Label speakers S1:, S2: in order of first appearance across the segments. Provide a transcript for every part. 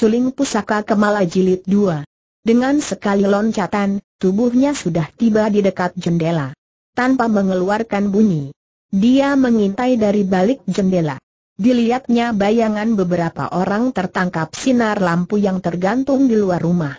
S1: Suling Pusaka Kemala Jilid 2. Dengan sekali loncatan, tubuhnya sudah tiba di dekat jendela. Tanpa mengeluarkan bunyi. Dia mengintai dari balik jendela. Dilihatnya bayangan beberapa orang tertangkap sinar lampu yang tergantung di luar rumah.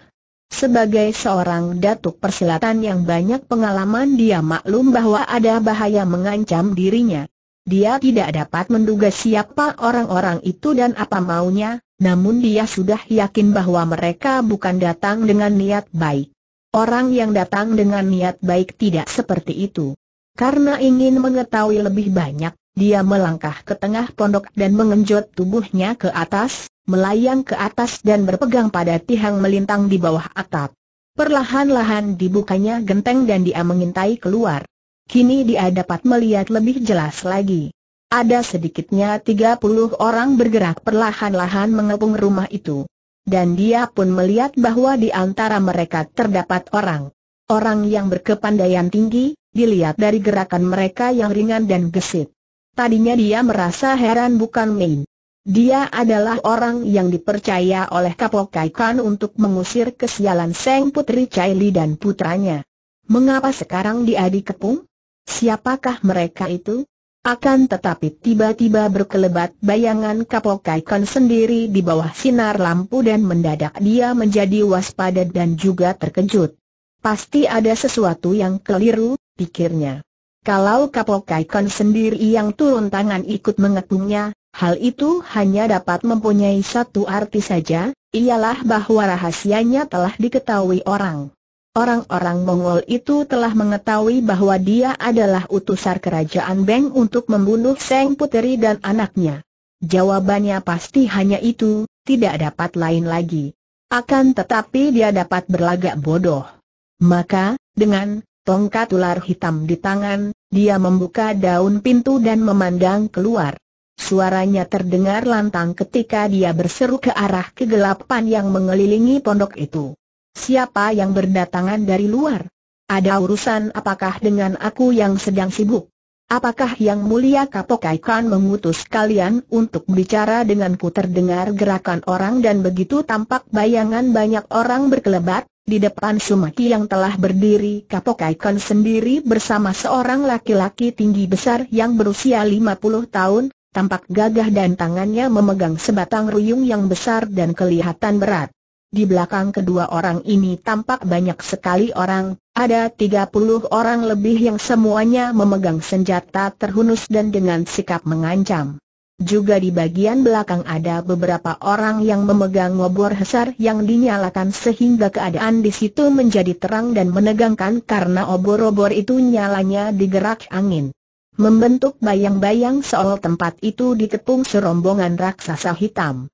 S1: Sebagai seorang datuk persilatan yang banyak pengalaman dia maklum bahwa ada bahaya mengancam dirinya. Dia tidak dapat menduga siapa orang-orang itu dan apa maunya, namun dia sudah yakin bahwa mereka bukan datang dengan niat baik. Orang yang datang dengan niat baik tidak seperti itu. Karena ingin mengetahui lebih banyak, dia melangkah ke tengah pondok dan mengenjot tubuhnya ke atas, melayang ke atas dan berpegang pada tiang melintang di bawah atap. Perlahan-lahan dibukanya genteng dan dia mengintai keluar. Kini dia dapat melihat lebih jelas lagi. Ada sedikitnya 30 orang bergerak perlahan-lahan mengepung rumah itu. Dan dia pun melihat bahwa di antara mereka terdapat orang. Orang yang berkepandaian tinggi, dilihat dari gerakan mereka yang ringan dan gesit. Tadinya dia merasa heran bukan main. Dia adalah orang yang dipercaya oleh Kapok Kaikan untuk mengusir kesialan Seng Putri Caili dan putranya. Mengapa sekarang dia dikepung? Siapakah mereka itu? Akan tetapi tiba-tiba berkelebat bayangan Kapok Kaikon sendiri di bawah sinar lampu dan mendadak dia menjadi waspada dan juga terkejut. Pasti ada sesuatu yang keliru, pikirnya. Kalau Kapok Kaikon sendiri yang turun tangan ikut mengepungnya, hal itu hanya dapat mempunyai satu arti saja, ialah bahwa rahasianya telah diketahui orang. Orang-orang Mongol itu telah mengetahui bahwa dia adalah utusan kerajaan Beng untuk membunuh Seng Puteri dan anaknya. Jawabannya pasti hanya itu, tidak dapat lain lagi. Akan tetapi dia dapat berlagak bodoh. Maka, dengan tongkat ular hitam di tangan, dia membuka daun pintu dan memandang keluar. Suaranya terdengar lantang ketika dia berseru ke arah kegelapan yang mengelilingi pondok itu. Siapa yang berdatangan dari luar? Ada urusan apakah dengan aku yang sedang sibuk? Apakah yang mulia Kapok Khan mengutus kalian untuk bicara denganku terdengar gerakan orang dan begitu tampak bayangan banyak orang berkelebat, di depan Sumaki yang telah berdiri Kapok Khan sendiri bersama seorang laki-laki tinggi besar yang berusia 50 tahun, tampak gagah dan tangannya memegang sebatang ruyung yang besar dan kelihatan berat. Di belakang kedua orang ini tampak banyak sekali orang, ada 30 orang lebih yang semuanya memegang senjata terhunus dan dengan sikap mengancam. Juga di bagian belakang ada beberapa orang yang memegang ngobor besar yang dinyalakan sehingga keadaan di situ menjadi terang dan menegangkan karena obor-obor itu nyalanya digerak angin. Membentuk bayang-bayang seolah tempat itu dikepung serombongan raksasa hitam.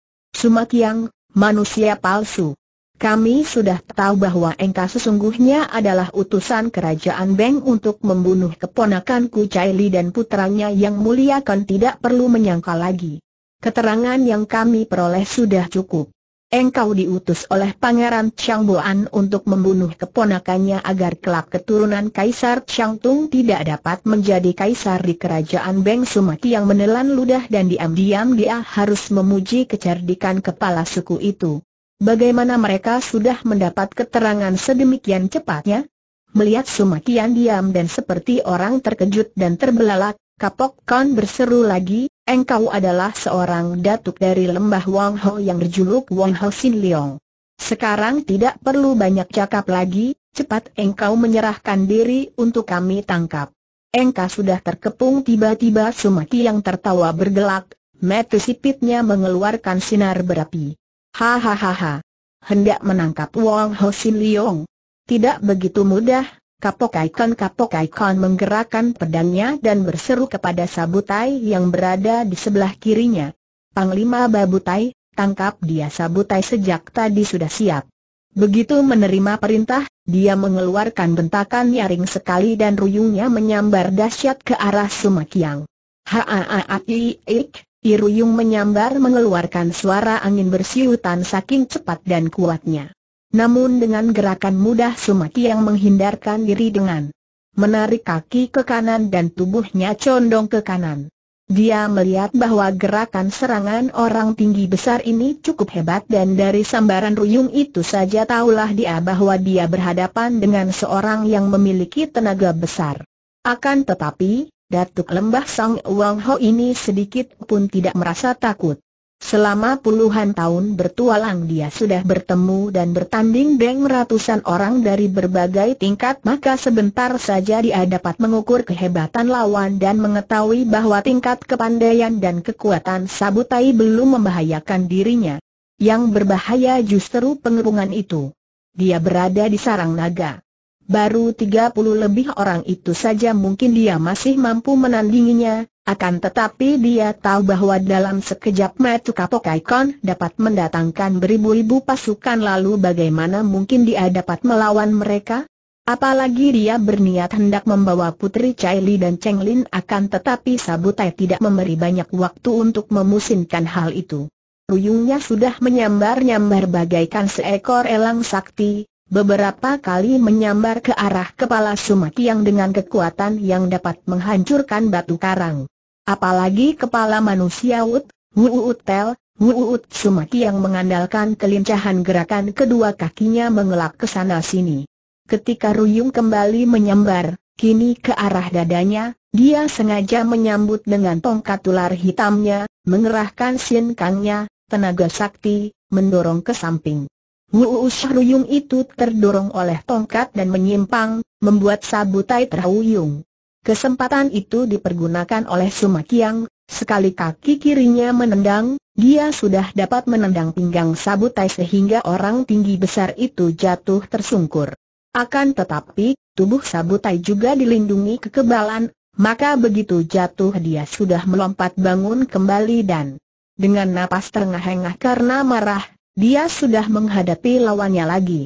S1: yang manusia palsu. Kami sudah tahu bahwa engkau sesungguhnya adalah utusan kerajaan Beng untuk membunuh keponakanku Caili dan putranya yang mulia kan tidak perlu menyangka lagi. Keterangan yang kami peroleh sudah cukup. Engkau diutus oleh Pangeran Chiang Buan untuk membunuh keponakannya agar kelak keturunan Kaisar Chang Tung tidak dapat menjadi kaisar di kerajaan Beng Sumaki yang menelan ludah dan diam-diam dia harus memuji kecerdikan kepala suku itu. Bagaimana mereka sudah mendapat keterangan sedemikian cepatnya? Melihat Sumakian diam dan seperti orang terkejut dan terbelalak, Kapok Kan berseru lagi, engkau adalah seorang datuk dari lembah Wang Ho yang berjuluk Wang Ho Sin Leong. Sekarang tidak perlu banyak cakap lagi, cepat engkau menyerahkan diri untuk kami tangkap. Engkau sudah terkepung tiba-tiba Sumaki yang tertawa bergelak, mata sipitnya mengeluarkan sinar berapi. Hahaha. Hendak menangkap Wang Ho Sin Leong. Tidak begitu mudah, Kapok Icon Kapok Icon menggerakkan pedangnya dan berseru kepada Sabutai yang berada di sebelah kirinya. Panglima Babutai, tangkap dia Sabutai sejak tadi sudah siap. Begitu menerima perintah, dia mengeluarkan bentakan nyaring sekali dan ruyungnya menyambar dahsyat ke arah Sumakiang. Haaaaiik, Iruyung menyambar mengeluarkan suara angin bersiutan saking cepat dan kuatnya. Namun dengan gerakan mudah Sumaki yang menghindarkan diri dengan menarik kaki ke kanan dan tubuhnya condong ke kanan. Dia melihat bahwa gerakan serangan orang tinggi besar ini cukup hebat dan dari sambaran ruyung itu saja tahulah dia bahwa dia berhadapan dengan seorang yang memiliki tenaga besar. Akan tetapi, Datuk Lembah Sang Wang Ho ini sedikit pun tidak merasa takut. Selama puluhan tahun bertualang dia sudah bertemu dan bertanding dengan ratusan orang dari berbagai tingkat maka sebentar saja dia dapat mengukur kehebatan lawan dan mengetahui bahwa tingkat kepandaian dan kekuatan Sabutai belum membahayakan dirinya. Yang berbahaya justru pengerungan itu. Dia berada di sarang naga. Baru 30 lebih orang itu saja mungkin dia masih mampu menandinginya, akan tetapi dia tahu bahwa dalam sekejap mata Kapokaikon dapat mendatangkan beribu-ribu pasukan lalu bagaimana mungkin dia dapat melawan mereka? Apalagi dia berniat hendak membawa Putri Caili dan Cheng Lin akan tetapi Sabutai tidak memberi banyak waktu untuk memusinkan hal itu. Ruyungnya sudah menyambar-nyambar bagaikan seekor elang sakti, beberapa kali menyambar ke arah kepala Sumaki yang dengan kekuatan yang dapat menghancurkan batu karang. Apalagi kepala manusia Wut, Wuut Tel, Sumaki yang mengandalkan kelincahan gerakan kedua kakinya mengelak ke sana sini. Ketika Ruyung kembali menyambar, kini ke arah dadanya, dia sengaja menyambut dengan tongkat ular hitamnya, mengerahkan sin kangnya, tenaga sakti, mendorong ke samping. Wu Ruyung itu terdorong oleh tongkat dan menyimpang, membuat sabutai terhuyung. Kesempatan itu dipergunakan oleh Sumakiang, sekali kaki kirinya menendang, dia sudah dapat menendang pinggang sabutai sehingga orang tinggi besar itu jatuh tersungkur. Akan tetapi, tubuh sabutai juga dilindungi kekebalan, maka begitu jatuh dia sudah melompat bangun kembali dan dengan napas terengah-engah karena marah, dia sudah menghadapi lawannya lagi.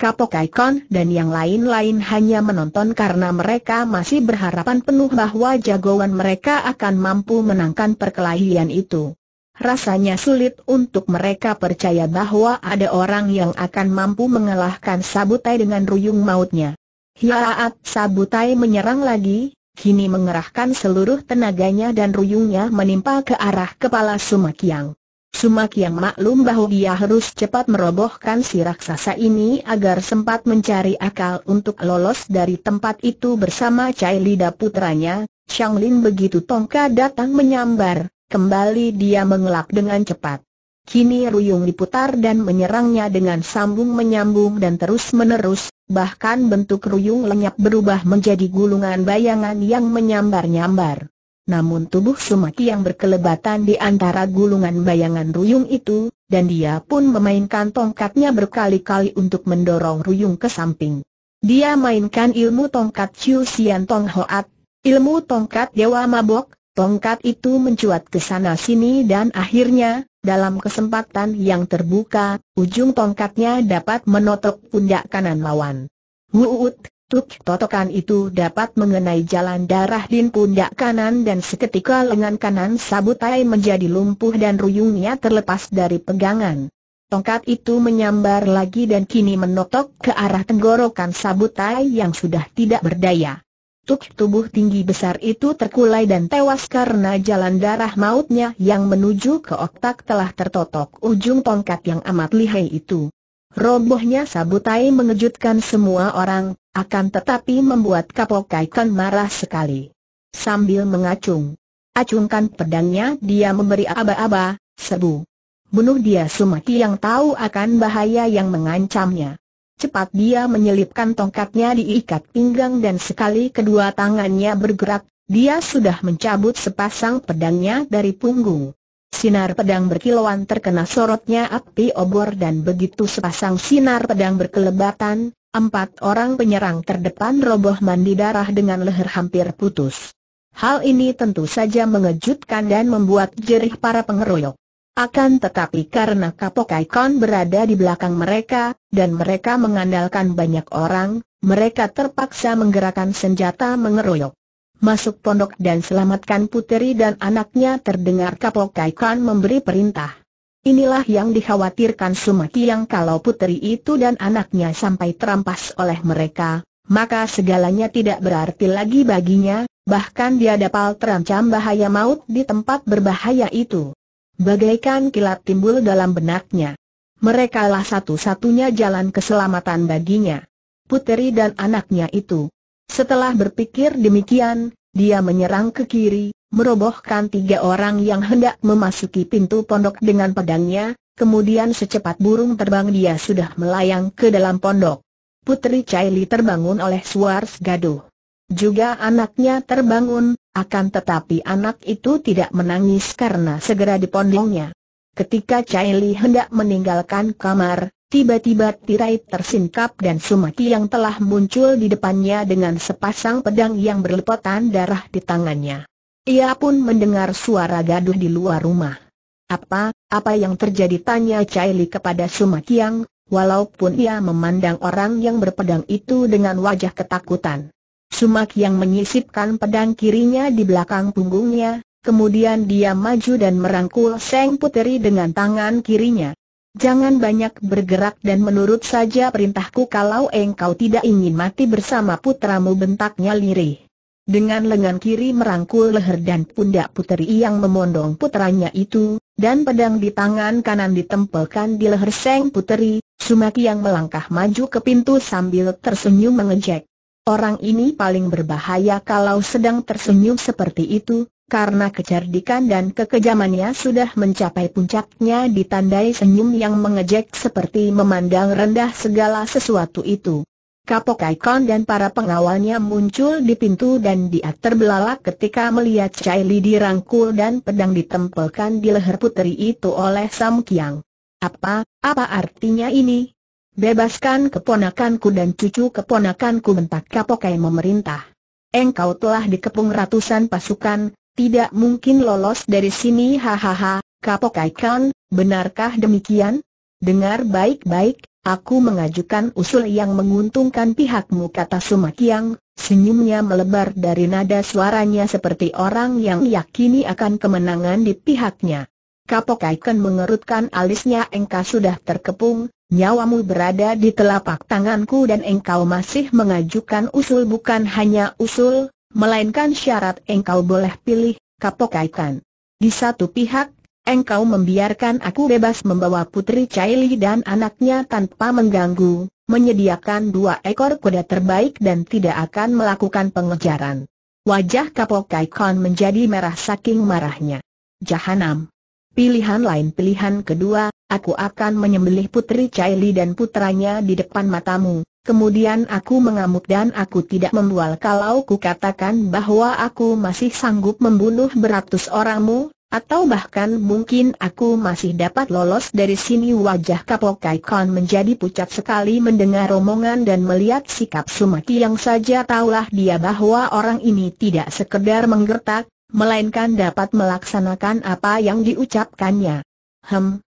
S1: Kapok Icon dan yang lain-lain hanya menonton karena mereka masih berharapan penuh bahwa jagoan mereka akan mampu menangkan perkelahian itu. Rasanya sulit untuk mereka percaya bahwa ada orang yang akan mampu mengalahkan Sabutai dengan ruyung mautnya. Hiaat Sabutai menyerang lagi, kini mengerahkan seluruh tenaganya dan ruyungnya menimpa ke arah kepala Sumakyang. Sumak yang maklum bahwa dia harus cepat merobohkan si raksasa ini agar sempat mencari akal untuk lolos dari tempat itu bersama Cai Lida putranya, Shang Lin begitu Tongka datang menyambar, kembali dia mengelak dengan cepat. Kini Ruyung diputar dan menyerangnya dengan sambung menyambung dan terus-menerus, bahkan bentuk Ruyung lenyap berubah menjadi gulungan bayangan yang menyambar-nyambar. Namun tubuh Sumaki yang berkelebatan di antara gulungan bayangan Ruyung itu, dan dia pun memainkan tongkatnya berkali-kali untuk mendorong Ruyung ke samping. Dia mainkan ilmu tongkat Chiu Sian Tong Hoat, ilmu tongkat Dewa Mabok, tongkat itu mencuat ke sana-sini dan akhirnya, dalam kesempatan yang terbuka, ujung tongkatnya dapat menotok pundak kanan lawan. Wuut, Tuk totokan itu dapat mengenai jalan darah din pundak kanan dan seketika lengan kanan Sabutai menjadi lumpuh dan ruyungnya terlepas dari pegangan. Tongkat itu menyambar lagi dan kini menotok ke arah tenggorokan Sabutai yang sudah tidak berdaya. Tuk tubuh tinggi besar itu terkulai dan tewas karena jalan darah mautnya yang menuju ke otak telah tertotok ujung tongkat yang amat lihai itu. Robohnya Sabutai mengejutkan semua orang, akan tetapi membuat Kapok Kaikan marah sekali. Sambil mengacung, acungkan pedangnya dia memberi aba-aba, sebu. Bunuh dia Sumaki yang tahu akan bahaya yang mengancamnya. Cepat dia menyelipkan tongkatnya diikat pinggang dan sekali kedua tangannya bergerak, dia sudah mencabut sepasang pedangnya dari punggung. Sinar pedang berkilauan terkena sorotnya api obor dan begitu sepasang sinar pedang berkelebatan, Empat orang penyerang terdepan roboh mandi darah dengan leher hampir putus. Hal ini tentu saja mengejutkan dan membuat jerih para pengeroyok. Akan tetapi karena Kapok Icon berada di belakang mereka, dan mereka mengandalkan banyak orang, mereka terpaksa menggerakkan senjata mengeroyok. Masuk pondok dan selamatkan puteri dan anaknya terdengar Kapok Icon memberi perintah. Inilah yang dikhawatirkan yang kalau puteri itu dan anaknya sampai terampas oleh mereka, maka segalanya tidak berarti lagi baginya, bahkan dia dapat terancam bahaya maut di tempat berbahaya itu. Bagaikan kilat timbul dalam benaknya. Merekalah satu-satunya jalan keselamatan baginya. Puteri dan anaknya itu. Setelah berpikir demikian, dia menyerang ke kiri, merobohkan tiga orang yang hendak memasuki pintu pondok dengan pedangnya, kemudian secepat burung terbang dia sudah melayang ke dalam pondok. Putri Caili terbangun oleh Suars Gaduh. Juga anaknya terbangun, akan tetapi anak itu tidak menangis karena segera dipondongnya. Ketika Caili hendak meninggalkan kamar, Tiba-tiba tirai tersingkap dan Sumaki yang telah muncul di depannya dengan sepasang pedang yang berlepotan darah di tangannya. Ia pun mendengar suara gaduh di luar rumah. Apa, apa yang terjadi tanya Caili kepada Sumaki yang, walaupun ia memandang orang yang berpedang itu dengan wajah ketakutan. Sumak yang menyisipkan pedang kirinya di belakang punggungnya, kemudian dia maju dan merangkul Seng Puteri dengan tangan kirinya. Jangan banyak bergerak dan menurut saja perintahku kalau engkau tidak ingin mati bersama putramu bentaknya lirih. Dengan lengan kiri merangkul leher dan pundak puteri yang memondong putranya itu, dan pedang di tangan kanan ditempelkan di leher seng puteri, Sumaki yang melangkah maju ke pintu sambil tersenyum mengejek. Orang ini paling berbahaya kalau sedang tersenyum seperti itu, karena kecerdikan dan kekejamannya sudah mencapai puncaknya ditandai senyum yang mengejek seperti memandang rendah segala sesuatu itu. Kapok Icon dan para pengawalnya muncul di pintu dan dia terbelalak ketika melihat Chai Li dirangkul dan pedang ditempelkan di leher puteri itu oleh Sam Kiang. Apa, apa artinya ini? Bebaskan keponakanku dan cucu keponakanku mentak Kapok memerintah. Engkau telah dikepung ratusan pasukan, tidak mungkin lolos dari sini hahaha, kapok ikan, benarkah demikian? Dengar baik-baik, aku mengajukan usul yang menguntungkan pihakmu kata Sumakiang, senyumnya melebar dari nada suaranya seperti orang yang yakini akan kemenangan di pihaknya. Kapok ikan mengerutkan alisnya engkau sudah terkepung, nyawamu berada di telapak tanganku dan engkau masih mengajukan usul bukan hanya usul, melainkan syarat engkau boleh pilih, kapokaikan. Di satu pihak, engkau membiarkan aku bebas membawa putri Caili dan anaknya tanpa mengganggu, menyediakan dua ekor kuda terbaik dan tidak akan melakukan pengejaran. Wajah Kapokaikan menjadi merah saking marahnya. Jahanam. Pilihan lain pilihan kedua, aku akan menyembelih putri Caili dan putranya di depan matamu, Kemudian aku mengamuk dan aku tidak membual kalau ku katakan bahwa aku masih sanggup membunuh beratus orangmu, atau bahkan mungkin aku masih dapat lolos dari sini wajah Kapok Khan menjadi pucat sekali mendengar omongan dan melihat sikap Sumaki yang saja taulah dia bahwa orang ini tidak sekedar menggertak, melainkan dapat melaksanakan apa yang diucapkannya. Hem,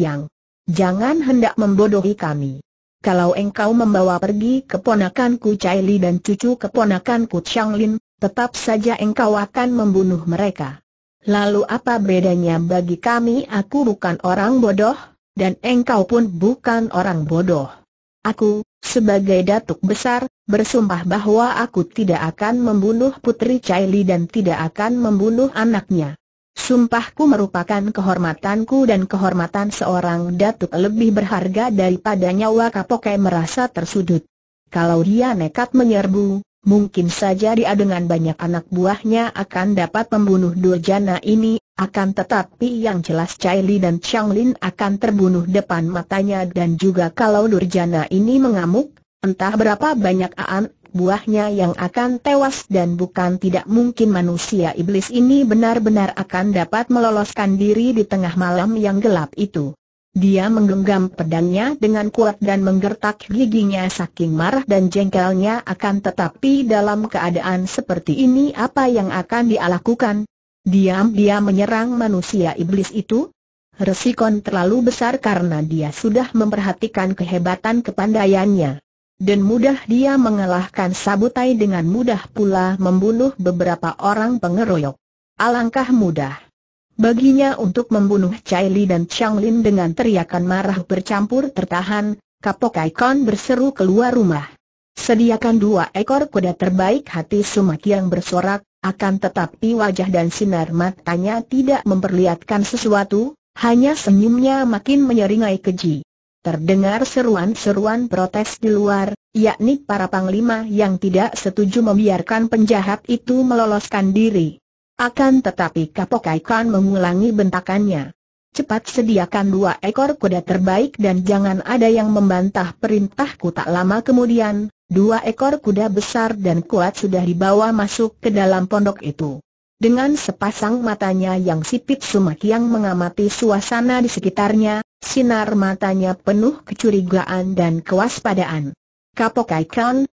S1: yang, Jangan hendak membodohi kami kalau engkau membawa pergi keponakanku Chai Li dan cucu keponakanku Chang Lin, tetap saja engkau akan membunuh mereka. Lalu apa bedanya bagi kami aku bukan orang bodoh, dan engkau pun bukan orang bodoh. Aku, sebagai datuk besar, bersumpah bahwa aku tidak akan membunuh putri Chai Li dan tidak akan membunuh anaknya. Sumpahku merupakan kehormatanku dan kehormatan seorang datuk lebih berharga daripada nyawa Kapokai merasa tersudut. Kalau dia nekat menyerbu, mungkin saja dia dengan banyak anak buahnya akan dapat membunuh durjana ini, akan tetapi yang jelas Chai Li dan Chang Lin akan terbunuh depan matanya dan juga kalau durjana ini mengamuk, entah berapa banyak Aan buahnya yang akan tewas dan bukan tidak mungkin manusia iblis ini benar-benar akan dapat meloloskan diri di tengah malam yang gelap itu. Dia menggenggam pedangnya dengan kuat dan menggertak giginya saking marah dan jengkelnya akan tetapi dalam keadaan seperti ini apa yang akan dia lakukan? diam dia menyerang manusia iblis itu? Resikon terlalu besar karena dia sudah memperhatikan kehebatan kepandaiannya. Dan mudah dia mengalahkan Sabutai dengan mudah pula membunuh beberapa orang pengeroyok. Alangkah mudah baginya untuk membunuh Chai Li dan Chang Lin dengan teriakan marah bercampur tertahan, Kapok Icon berseru keluar rumah. Sediakan dua ekor kuda terbaik hati Sumak yang bersorak, akan tetapi wajah dan sinar matanya tidak memperlihatkan sesuatu, hanya senyumnya makin menyeringai keji. Terdengar seruan-seruan protes di luar, yakni para panglima yang tidak setuju membiarkan penjahat itu meloloskan diri. Akan tetapi Kapok Khan mengulangi bentakannya. Cepat sediakan dua ekor kuda terbaik dan jangan ada yang membantah perintahku tak lama kemudian, dua ekor kuda besar dan kuat sudah dibawa masuk ke dalam pondok itu. Dengan sepasang matanya yang sipit Sumakiang mengamati suasana di sekitarnya, Sinar matanya penuh kecurigaan dan kewaspadaan. Kapok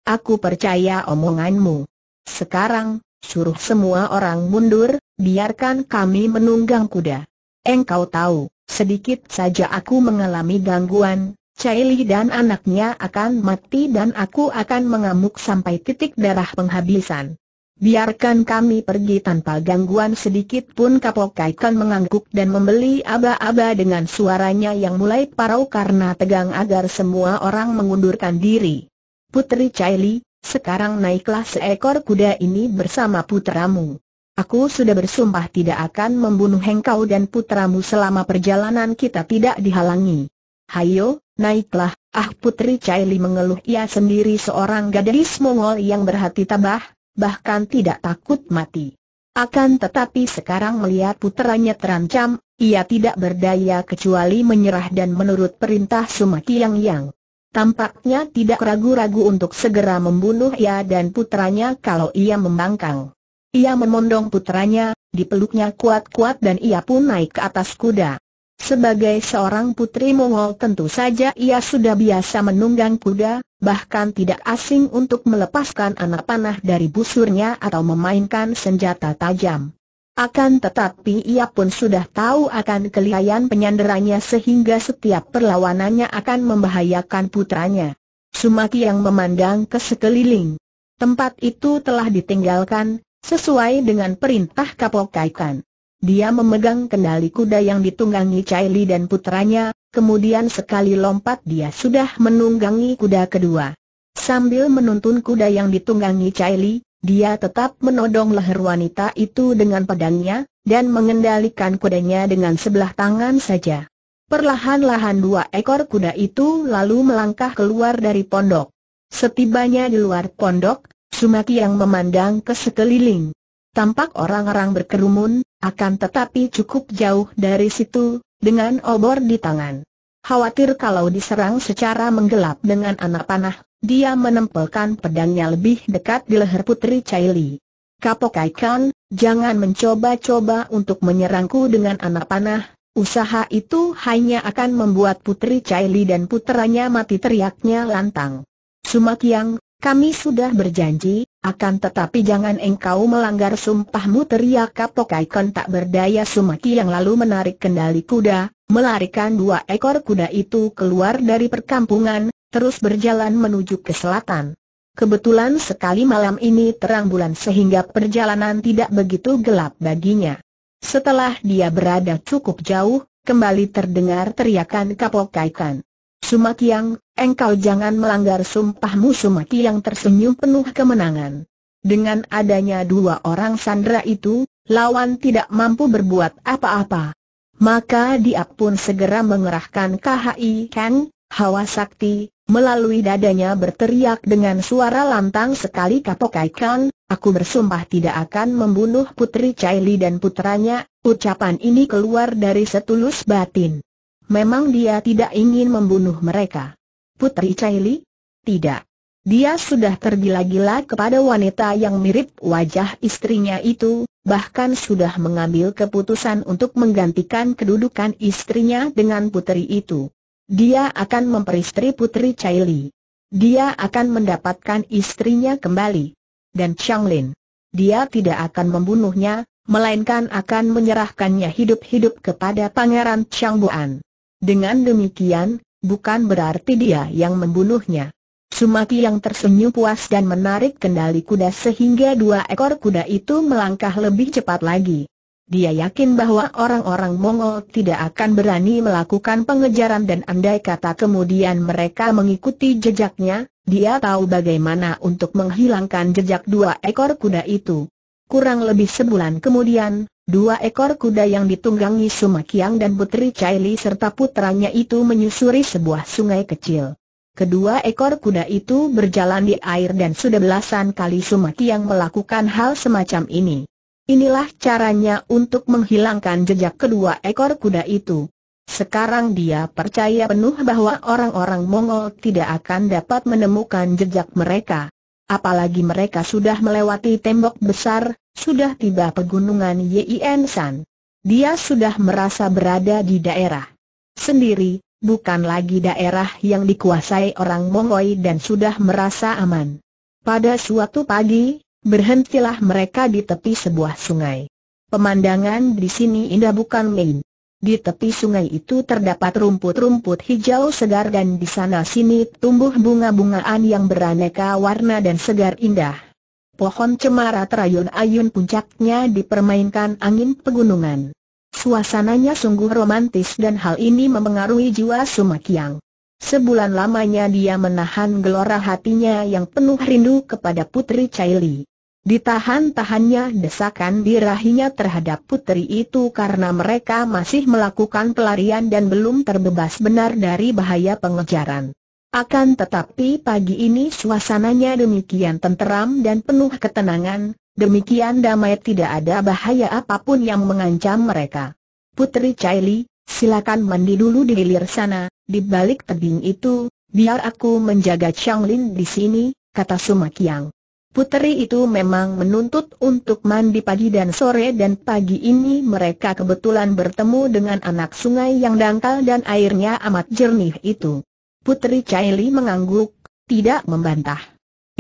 S1: aku percaya omonganmu. Sekarang, suruh semua orang mundur, biarkan kami menunggang kuda. Engkau tahu, sedikit saja aku mengalami gangguan, Caili dan anaknya akan mati dan aku akan mengamuk sampai titik darah penghabisan. Biarkan kami pergi tanpa gangguan sedikit pun Kapok mengangguk dan membeli aba-aba dengan suaranya yang mulai parau karena tegang agar semua orang mengundurkan diri. Putri Caili, sekarang naiklah seekor kuda ini bersama putramu Aku sudah bersumpah tidak akan membunuh hengkau dan putramu selama perjalanan kita tidak dihalangi. Hayo, naiklah, ah Putri Caili mengeluh ia sendiri seorang gadis Mongol yang berhati tabah, bahkan tidak takut mati. Akan tetapi sekarang melihat putranya terancam, ia tidak berdaya kecuali menyerah dan menurut perintah Sumakiang Yang. Tampaknya tidak ragu-ragu untuk segera membunuh ia dan putranya kalau ia membangkang. Ia memondong putranya, dipeluknya kuat-kuat dan ia pun naik ke atas kuda. Sebagai seorang putri Mongol tentu saja ia sudah biasa menunggang kuda, bahkan tidak asing untuk melepaskan anak panah dari busurnya atau memainkan senjata tajam. Akan tetapi ia pun sudah tahu akan kelihayan penyanderanya sehingga setiap perlawanannya akan membahayakan putranya. Sumaki yang memandang ke sekeliling. Tempat itu telah ditinggalkan, sesuai dengan perintah Kapok dia memegang kendali kuda yang ditunggangi Caili dan putranya, kemudian sekali lompat dia sudah menunggangi kuda kedua. Sambil menuntun kuda yang ditunggangi Caili, dia tetap menodong leher wanita itu dengan pedangnya, dan mengendalikan kudanya dengan sebelah tangan saja. Perlahan-lahan dua ekor kuda itu lalu melangkah keluar dari pondok. Setibanya di luar pondok, Sumaki yang memandang ke sekeliling. Tampak orang-orang berkerumun, akan tetapi cukup jauh dari situ, dengan obor di tangan. Khawatir kalau diserang secara menggelap dengan anak panah, dia menempelkan pedangnya lebih dekat di leher Putri Caili. Kapok Aikan, jangan mencoba-coba untuk menyerangku dengan anak panah, usaha itu hanya akan membuat Putri Caili dan puteranya mati teriaknya lantang. Yang, kami sudah berjanji, akan tetapi jangan engkau melanggar sumpahmu teriak kapok ikon tak berdaya Sumaki yang lalu menarik kendali kuda, melarikan dua ekor kuda itu keluar dari perkampungan, terus berjalan menuju ke selatan. Kebetulan sekali malam ini terang bulan sehingga perjalanan tidak begitu gelap baginya. Setelah dia berada cukup jauh, kembali terdengar teriakan kapok kaikan. Sumakiang, engkau jangan melanggar sumpahmu Sumakiang tersenyum penuh kemenangan. Dengan adanya dua orang sandra itu, lawan tidak mampu berbuat apa-apa. Maka dia pun segera mengerahkan KHI Ken, Hawa Sakti, melalui dadanya berteriak dengan suara lantang sekali Kapokaikan, aku bersumpah tidak akan membunuh Putri Caili dan putranya, ucapan ini keluar dari setulus batin. Memang dia tidak ingin membunuh mereka. Putri Caili? Tidak. Dia sudah tergila-gila kepada wanita yang mirip wajah istrinya itu, bahkan sudah mengambil keputusan untuk menggantikan kedudukan istrinya dengan putri itu. Dia akan memperistri putri Caili. Dia akan mendapatkan istrinya kembali. Dan Chang Lin. Dia tidak akan membunuhnya, melainkan akan menyerahkannya hidup-hidup kepada Pangeran Chang Buan. Dengan demikian, bukan berarti dia yang membunuhnya. Sumaki yang tersenyum puas dan menarik kendali kuda sehingga dua ekor kuda itu melangkah lebih cepat lagi. Dia yakin bahwa orang-orang Mongol tidak akan berani melakukan pengejaran dan andai kata kemudian mereka mengikuti jejaknya, dia tahu bagaimana untuk menghilangkan jejak dua ekor kuda itu. Kurang lebih sebulan kemudian, Dua ekor kuda yang ditunggangi Sumakiang dan Putri Caili serta putranya itu menyusuri sebuah sungai kecil. Kedua ekor kuda itu berjalan di air dan sudah belasan kali Sumakiang melakukan hal semacam ini. Inilah caranya untuk menghilangkan jejak kedua ekor kuda itu. Sekarang dia percaya penuh bahwa orang-orang Mongol tidak akan dapat menemukan jejak mereka. Apalagi mereka sudah melewati tembok besar, sudah tiba pegunungan Yin San. Dia sudah merasa berada di daerah sendiri, bukan lagi daerah yang dikuasai orang Mongoi dan sudah merasa aman. Pada suatu pagi, berhentilah mereka di tepi sebuah sungai. Pemandangan di sini indah bukan main. Di tepi sungai itu terdapat rumput-rumput hijau segar dan di sana-sini tumbuh bunga-bungaan yang beraneka warna dan segar indah pohon cemara terayun-ayun puncaknya dipermainkan angin pegunungan. Suasananya sungguh romantis dan hal ini memengaruhi jiwa Sumakyang. Sebulan lamanya dia menahan gelora hatinya yang penuh rindu kepada Putri Caili. Ditahan-tahannya desakan dirahinya terhadap putri itu karena mereka masih melakukan pelarian dan belum terbebas benar dari bahaya pengejaran. Akan tetapi pagi ini suasananya demikian tenteram dan penuh ketenangan, demikian damai tidak ada bahaya apapun yang mengancam mereka. Putri Caili, silakan mandi dulu di hilir sana, di balik tebing itu, biar aku menjaga Chang Lin di sini, kata Sumakiang. Putri itu memang menuntut untuk mandi pagi dan sore dan pagi ini mereka kebetulan bertemu dengan anak sungai yang dangkal dan airnya amat jernih itu. Putri Caili mengangguk, tidak membantah.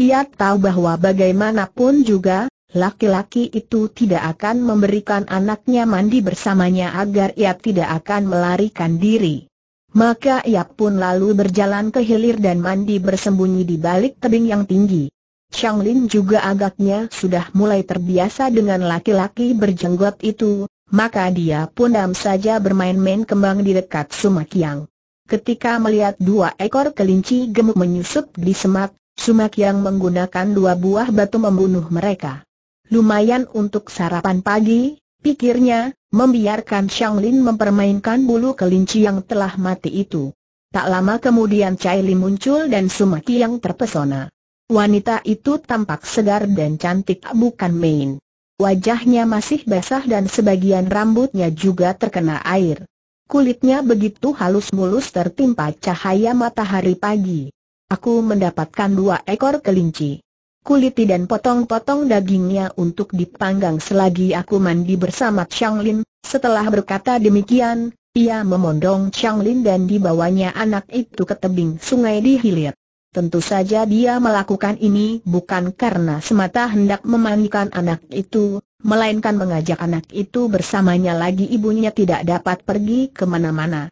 S1: Ia tahu bahwa bagaimanapun juga, laki-laki itu tidak akan memberikan anaknya mandi bersamanya agar ia tidak akan melarikan diri. Maka ia pun lalu berjalan ke hilir dan mandi bersembunyi di balik tebing yang tinggi. Chang Lin juga agaknya sudah mulai terbiasa dengan laki-laki berjenggot itu, maka dia pun dam saja bermain-main kembang di dekat Sumakyang. Ketika melihat dua ekor kelinci gemuk menyusup di semak, Sumak yang menggunakan dua buah batu membunuh mereka. Lumayan untuk sarapan pagi, pikirnya, membiarkan Lin mempermainkan bulu kelinci yang telah mati itu. Tak lama kemudian Caili Li muncul dan sumak yang terpesona. Wanita itu tampak segar dan cantik bukan main. Wajahnya masih basah dan sebagian rambutnya juga terkena air. Kulitnya begitu halus mulus tertimpa cahaya matahari pagi. Aku mendapatkan dua ekor kelinci. Kuliti dan potong-potong dagingnya untuk dipanggang selagi aku mandi bersama Chang Lin. Setelah berkata demikian, ia memondong Chang Lin dan dibawanya anak itu ke tebing sungai di hilir. Tentu saja dia melakukan ini bukan karena semata hendak memandikan anak itu, melainkan mengajak anak itu bersamanya lagi ibunya tidak dapat pergi kemana-mana.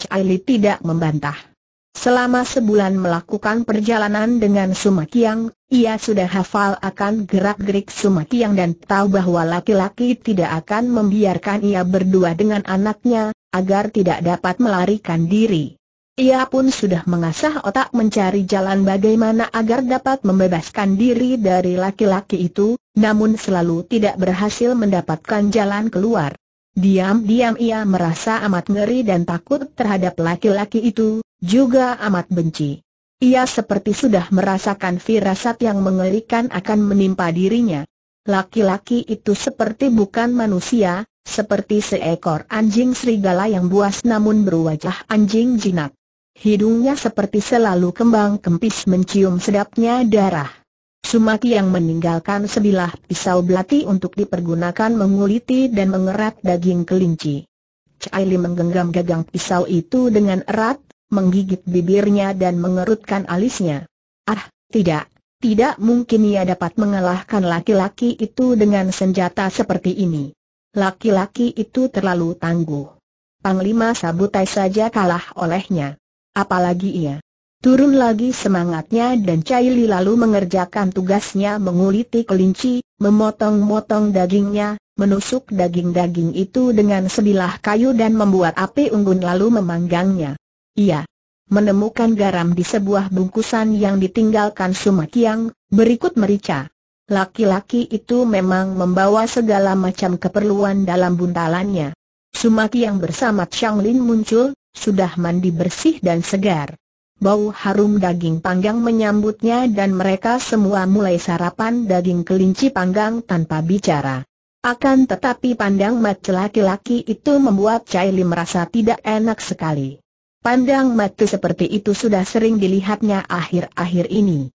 S1: Caili tidak membantah. Selama sebulan melakukan perjalanan dengan Sumakiang, ia sudah hafal akan gerak-gerik Sumakiang dan tahu bahwa laki-laki tidak akan membiarkan ia berdua dengan anaknya, agar tidak dapat melarikan diri. Ia pun sudah mengasah otak mencari jalan bagaimana agar dapat membebaskan diri dari laki-laki itu, namun selalu tidak berhasil mendapatkan jalan keluar. Diam-diam ia merasa amat ngeri dan takut terhadap laki-laki itu, juga amat benci. Ia seperti sudah merasakan firasat yang mengerikan akan menimpa dirinya. Laki-laki itu seperti bukan manusia, seperti seekor anjing serigala yang buas namun berwajah anjing jinak. Hidungnya seperti selalu kembang kempis mencium sedapnya darah. Sumaki yang meninggalkan sebilah pisau belati untuk dipergunakan menguliti dan mengerat daging kelinci. Caili menggenggam gagang pisau itu dengan erat, menggigit bibirnya dan mengerutkan alisnya. Ah, tidak, tidak mungkin ia dapat mengalahkan laki-laki itu dengan senjata seperti ini. Laki-laki itu terlalu tangguh. Panglima Sabutai saja kalah olehnya. Apalagi ia. Turun lagi semangatnya dan Li lalu mengerjakan tugasnya menguliti kelinci, memotong-motong dagingnya, menusuk daging-daging itu dengan sebilah kayu dan membuat api unggun lalu memanggangnya. Ia menemukan garam di sebuah bungkusan yang ditinggalkan Sumakiang, berikut merica. Laki-laki itu memang membawa segala macam keperluan dalam buntalannya. Sumaki yang bersama Chang Lin muncul, sudah mandi bersih dan segar. Bau harum daging panggang menyambutnya dan mereka semua mulai sarapan daging kelinci panggang tanpa bicara. Akan tetapi pandang mata laki-laki itu membuat Caili merasa tidak enak sekali. Pandang mata seperti itu sudah sering dilihatnya akhir-akhir ini.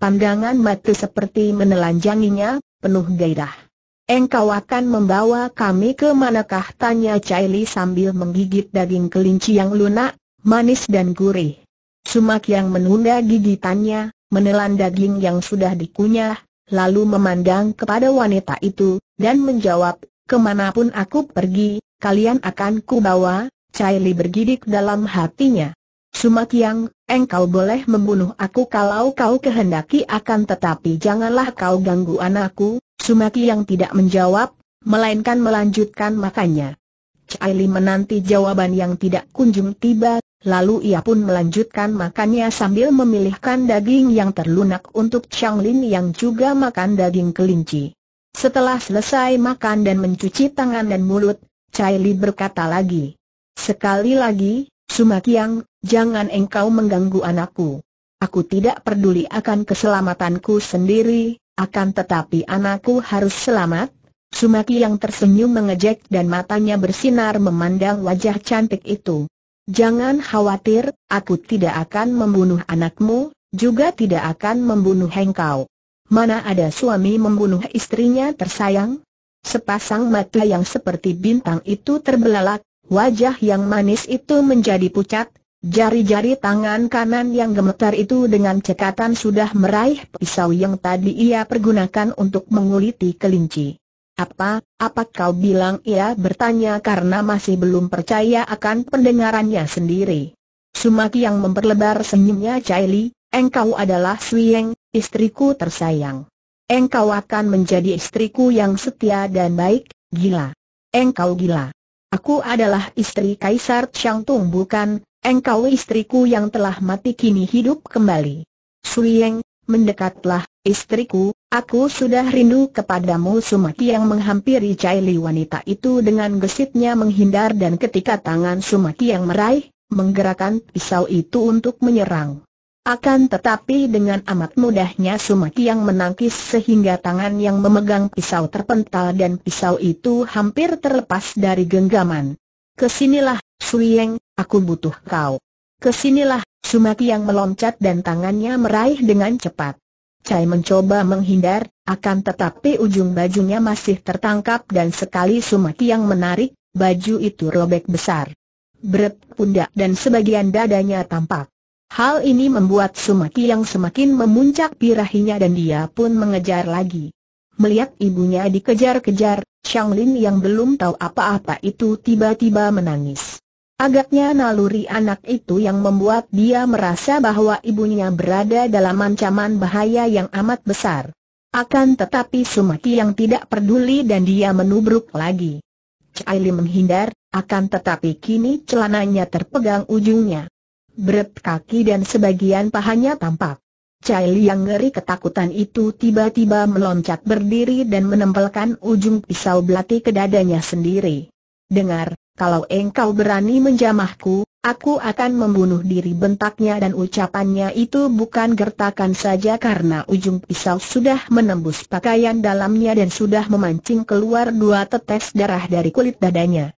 S1: Pandangan mata seperti menelanjanginya, penuh gairah. Engkau akan membawa kami ke manakah? Tanya Caili sambil menggigit daging kelinci yang lunak, manis dan gurih. Sumak yang menunda gigitannya, menelan daging yang sudah dikunyah, lalu memandang kepada wanita itu, dan menjawab, kemanapun aku pergi, kalian akan kubawa, Caili bergidik dalam hatinya. Sumak yang, engkau boleh membunuh aku kalau kau kehendaki akan tetapi janganlah kau ganggu anakku, Sumaki yang tidak menjawab, melainkan melanjutkan makannya. Caili menanti jawaban yang tidak kunjung tiba, lalu ia pun melanjutkan makannya sambil memilihkan daging yang terlunak untuk Lin yang juga makan daging kelinci. Setelah selesai makan dan mencuci tangan dan mulut, Caili berkata lagi. Sekali lagi, Sumakiang, jangan engkau mengganggu anakku. Aku tidak peduli akan keselamatanku sendiri, akan tetapi anakku harus selamat. Sumaki yang tersenyum mengejek dan matanya bersinar memandang wajah cantik itu. Jangan khawatir, aku tidak akan membunuh anakmu, juga tidak akan membunuh engkau. Mana ada suami membunuh istrinya tersayang? Sepasang mata yang seperti bintang itu terbelalak, wajah yang manis itu menjadi pucat, Jari-jari tangan kanan yang gemetar itu dengan cekatan sudah meraih pisau yang tadi ia pergunakan untuk menguliti kelinci. Apa, apa kau bilang ia bertanya karena masih belum percaya akan pendengarannya sendiri. Sumaki yang memperlebar senyumnya Li, engkau adalah Suyeng, istriku tersayang. Engkau akan menjadi istriku yang setia dan baik, gila. Engkau gila. Aku adalah istri Kaisar Changtung bukan, Engkau istriku yang telah mati kini hidup kembali. Sui mendekatlah, istriku, aku sudah rindu kepadamu Sumaki yang menghampiri Caili wanita itu dengan gesitnya menghindar dan ketika tangan Sumaki yang meraih, menggerakkan pisau itu untuk menyerang. Akan tetapi dengan amat mudahnya Sumaki yang menangkis sehingga tangan yang memegang pisau terpental dan pisau itu hampir terlepas dari genggaman. Kesinilah, Suyeng, Aku butuh kau. Kesinilah, Sumaki yang meloncat dan tangannya meraih dengan cepat. Cai mencoba menghindar, akan tetapi ujung bajunya masih tertangkap dan sekali Sumaki yang menarik, baju itu robek besar. Berat pundak dan sebagian dadanya tampak. Hal ini membuat Sumaki yang semakin memuncak pirahinya dan dia pun mengejar lagi. Melihat ibunya dikejar-kejar, Lin yang belum tahu apa-apa itu tiba-tiba menangis. Agaknya naluri anak itu yang membuat dia merasa bahwa ibunya berada dalam ancaman bahaya yang amat besar. Akan tetapi Sumaki yang tidak peduli dan dia menubruk lagi. Caili menghindar, akan tetapi kini celananya terpegang ujungnya. Beret kaki dan sebagian pahanya tampak. Caili yang ngeri ketakutan itu tiba-tiba meloncat berdiri dan menempelkan ujung pisau belati ke dadanya sendiri. Dengar, kalau engkau berani menjamahku, aku akan membunuh diri bentaknya dan ucapannya itu bukan gertakan saja karena ujung pisau sudah menembus pakaian dalamnya dan sudah memancing keluar dua tetes darah dari kulit dadanya.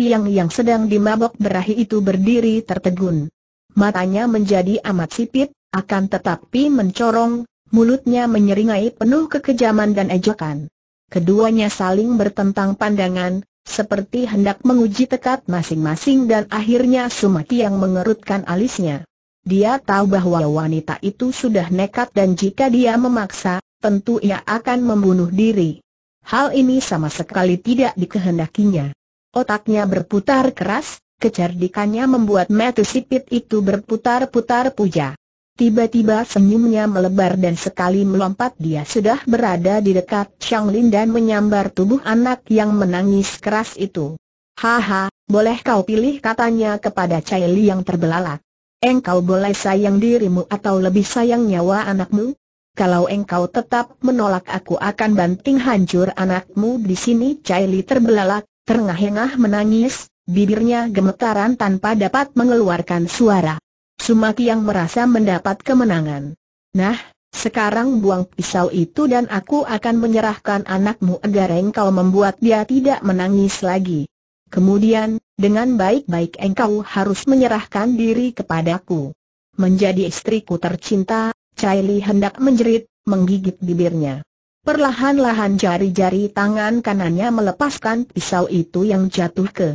S1: yang yang sedang dimabok berahi itu berdiri tertegun. Matanya menjadi amat sipit, akan tetapi mencorong, mulutnya menyeringai penuh kekejaman dan ejekan. Keduanya saling bertentang pandangan, seperti hendak menguji tekad masing-masing dan akhirnya Sumati yang mengerutkan alisnya. Dia tahu bahwa wanita itu sudah nekat dan jika dia memaksa, tentu ia akan membunuh diri. Hal ini sama sekali tidak dikehendakinya. Otaknya berputar keras, kecerdikannya membuat metu sipit itu berputar-putar puja. Tiba-tiba senyumnya melebar dan sekali melompat dia sudah berada di dekat Chang Lin dan menyambar tubuh anak yang menangis keras itu. Haha, boleh kau pilih katanya kepada Chai Li yang terbelalak. Engkau boleh sayang dirimu atau lebih sayang nyawa anakmu? Kalau engkau tetap menolak aku akan banting hancur anakmu di sini Chai Li terbelalak, terengah-engah menangis, bibirnya gemetaran tanpa dapat mengeluarkan suara. Sumaki yang merasa mendapat kemenangan. Nah, sekarang buang pisau itu dan aku akan menyerahkan anakmu agar engkau membuat dia tidak menangis lagi. Kemudian, dengan baik-baik engkau harus menyerahkan diri kepadaku. Menjadi istriku tercinta, Caili hendak menjerit, menggigit bibirnya. Perlahan-lahan jari-jari tangan kanannya melepaskan pisau itu yang jatuh ke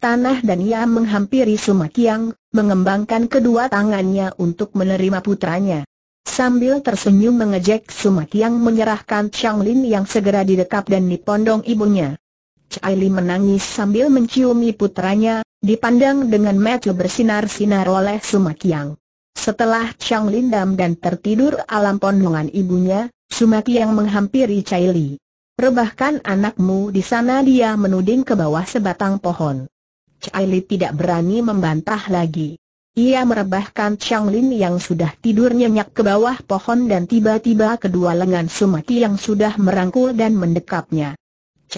S1: tanah dan ia menghampiri Sumakiang, mengembangkan kedua tangannya untuk menerima putranya. Sambil tersenyum mengejek Sumat yang menyerahkan Chang Lin yang segera didekap dan dipondong ibunya. Chai Li menangis sambil menciumi putranya, dipandang dengan mata bersinar-sinar oleh Sumat yang. Setelah Chang Lin dam dan tertidur alam pondongan ibunya, Sumat yang menghampiri Chai Li. Rebahkan anakmu di sana dia menuding ke bawah sebatang pohon. Li tidak berani membantah lagi. Ia merebahkan Chang Lin yang sudah tidur nyenyak ke bawah pohon dan tiba-tiba kedua lengan Sumati yang sudah merangkul dan mendekapnya.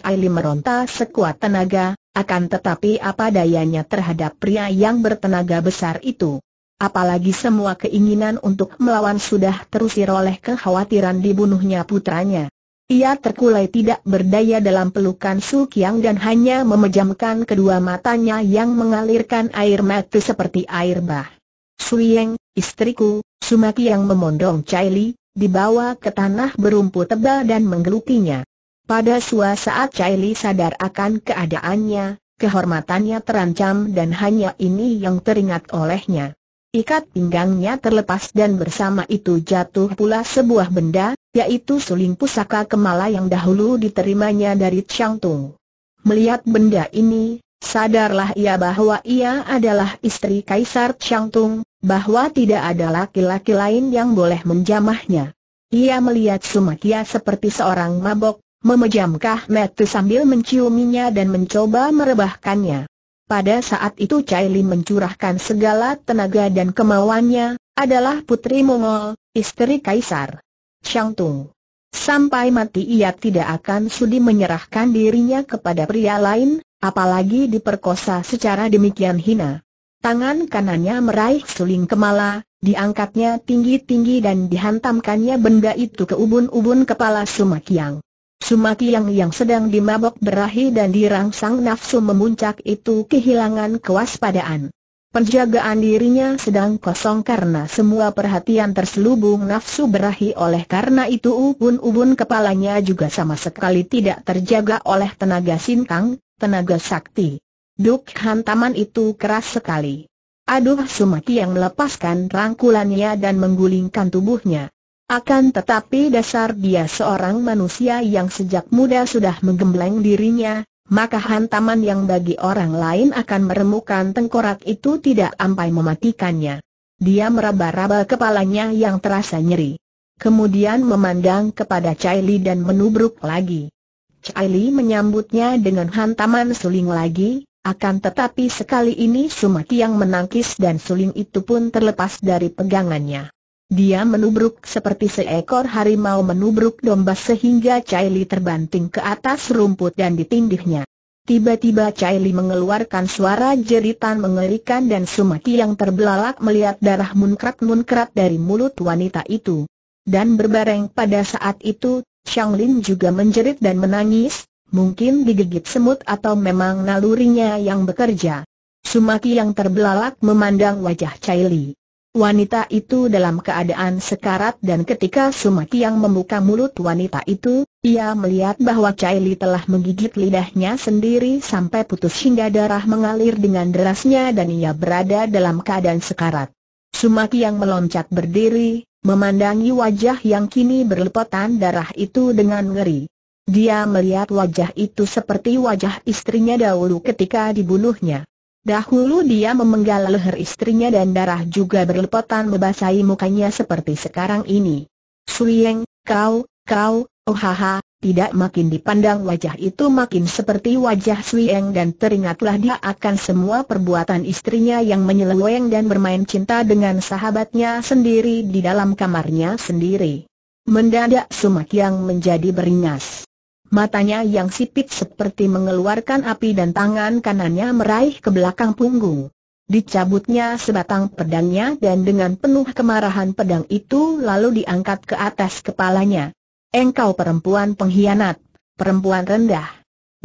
S1: Li meronta sekuat tenaga, akan tetapi apa dayanya terhadap pria yang bertenaga besar itu. Apalagi semua keinginan untuk melawan sudah terusir oleh kekhawatiran dibunuhnya putranya. Ia terkulai tidak berdaya dalam pelukan Su Kiang dan hanya memejamkan kedua matanya yang mengalirkan air mata seperti air bah. Su Suyeng, istriku, Sumaki yang memondong Li dibawa ke tanah berumput tebal dan menggelutinya. Pada Chai Li sadar akan keadaannya, kehormatannya terancam dan hanya ini yang teringat olehnya. Ikat pinggangnya terlepas dan bersama itu jatuh pula sebuah benda, yaitu suling pusaka kemala yang dahulu diterimanya dari Chang Tung. Melihat benda ini, sadarlah ia bahwa ia adalah istri Kaisar Chang Tung, bahwa tidak ada laki-laki lain yang boleh menjamahnya. Ia melihat Sumakia seperti seorang mabok, memejamkah metu sambil menciuminya dan mencoba merebahkannya. Pada saat itu Lim mencurahkan segala tenaga dan kemauannya, adalah putri Mongol, istri Kaisar. Shangtung. Sampai mati ia tidak akan sudi menyerahkan dirinya kepada pria lain, apalagi diperkosa secara demikian hina. Tangan kanannya meraih suling kemala, diangkatnya tinggi-tinggi dan dihantamkannya benda itu ke ubun-ubun kepala Sumakyang. Sumati yang sedang dimabok berahi dan dirangsang nafsu memuncak itu kehilangan kewaspadaan. Penjagaan dirinya sedang kosong karena semua perhatian terselubung nafsu berahi oleh karena itu ubun-ubun kepalanya juga sama sekali tidak terjaga oleh tenaga sinkang, tenaga sakti. Duk hantaman itu keras sekali. Aduh Sumaki yang melepaskan rangkulannya dan menggulingkan tubuhnya. Akan tetapi dasar dia seorang manusia yang sejak muda sudah menggembleng dirinya, maka hantaman yang bagi orang lain akan meremukan tengkorak itu tidak sampai mematikannya. Dia meraba-raba kepalanya yang terasa nyeri. Kemudian memandang kepada Caili dan menubruk lagi. Caili menyambutnya dengan hantaman suling lagi, akan tetapi sekali ini Sumati yang menangkis dan suling itu pun terlepas dari pegangannya. Dia menubruk seperti seekor harimau menubruk domba sehingga Caili terbanting ke atas rumput dan ditindihnya. Tiba-tiba Caili mengeluarkan suara jeritan mengerikan dan Sumaki yang terbelalak melihat darah munkrat-munkrat dari mulut wanita itu. Dan berbareng pada saat itu, Chang Lin juga menjerit dan menangis, mungkin digigit semut atau memang nalurinya yang bekerja. Sumaki yang terbelalak memandang wajah Caili. Wanita itu dalam keadaan sekarat dan ketika Sumaki yang membuka mulut wanita itu, ia melihat bahwa Caili telah menggigit lidahnya sendiri sampai putus hingga darah mengalir dengan derasnya dan ia berada dalam keadaan sekarat. Sumaki yang meloncat berdiri, memandangi wajah yang kini berlepotan darah itu dengan ngeri. Dia melihat wajah itu seperti wajah istrinya dahulu ketika dibunuhnya. Dahulu dia memenggal leher istrinya dan darah juga berlepotan membasahi mukanya seperti sekarang ini. Suyeng, kau, kau, oh ha, tidak makin dipandang wajah itu makin seperti wajah Suyeng dan teringatlah dia akan semua perbuatan istrinya yang menyeleweng dan bermain cinta dengan sahabatnya sendiri di dalam kamarnya sendiri. Mendadak Sumak yang menjadi beringas. Matanya yang sipit seperti mengeluarkan api dan tangan kanannya meraih ke belakang punggung. Dicabutnya sebatang pedangnya dan dengan penuh kemarahan pedang itu lalu diangkat ke atas kepalanya. Engkau perempuan pengkhianat, perempuan rendah.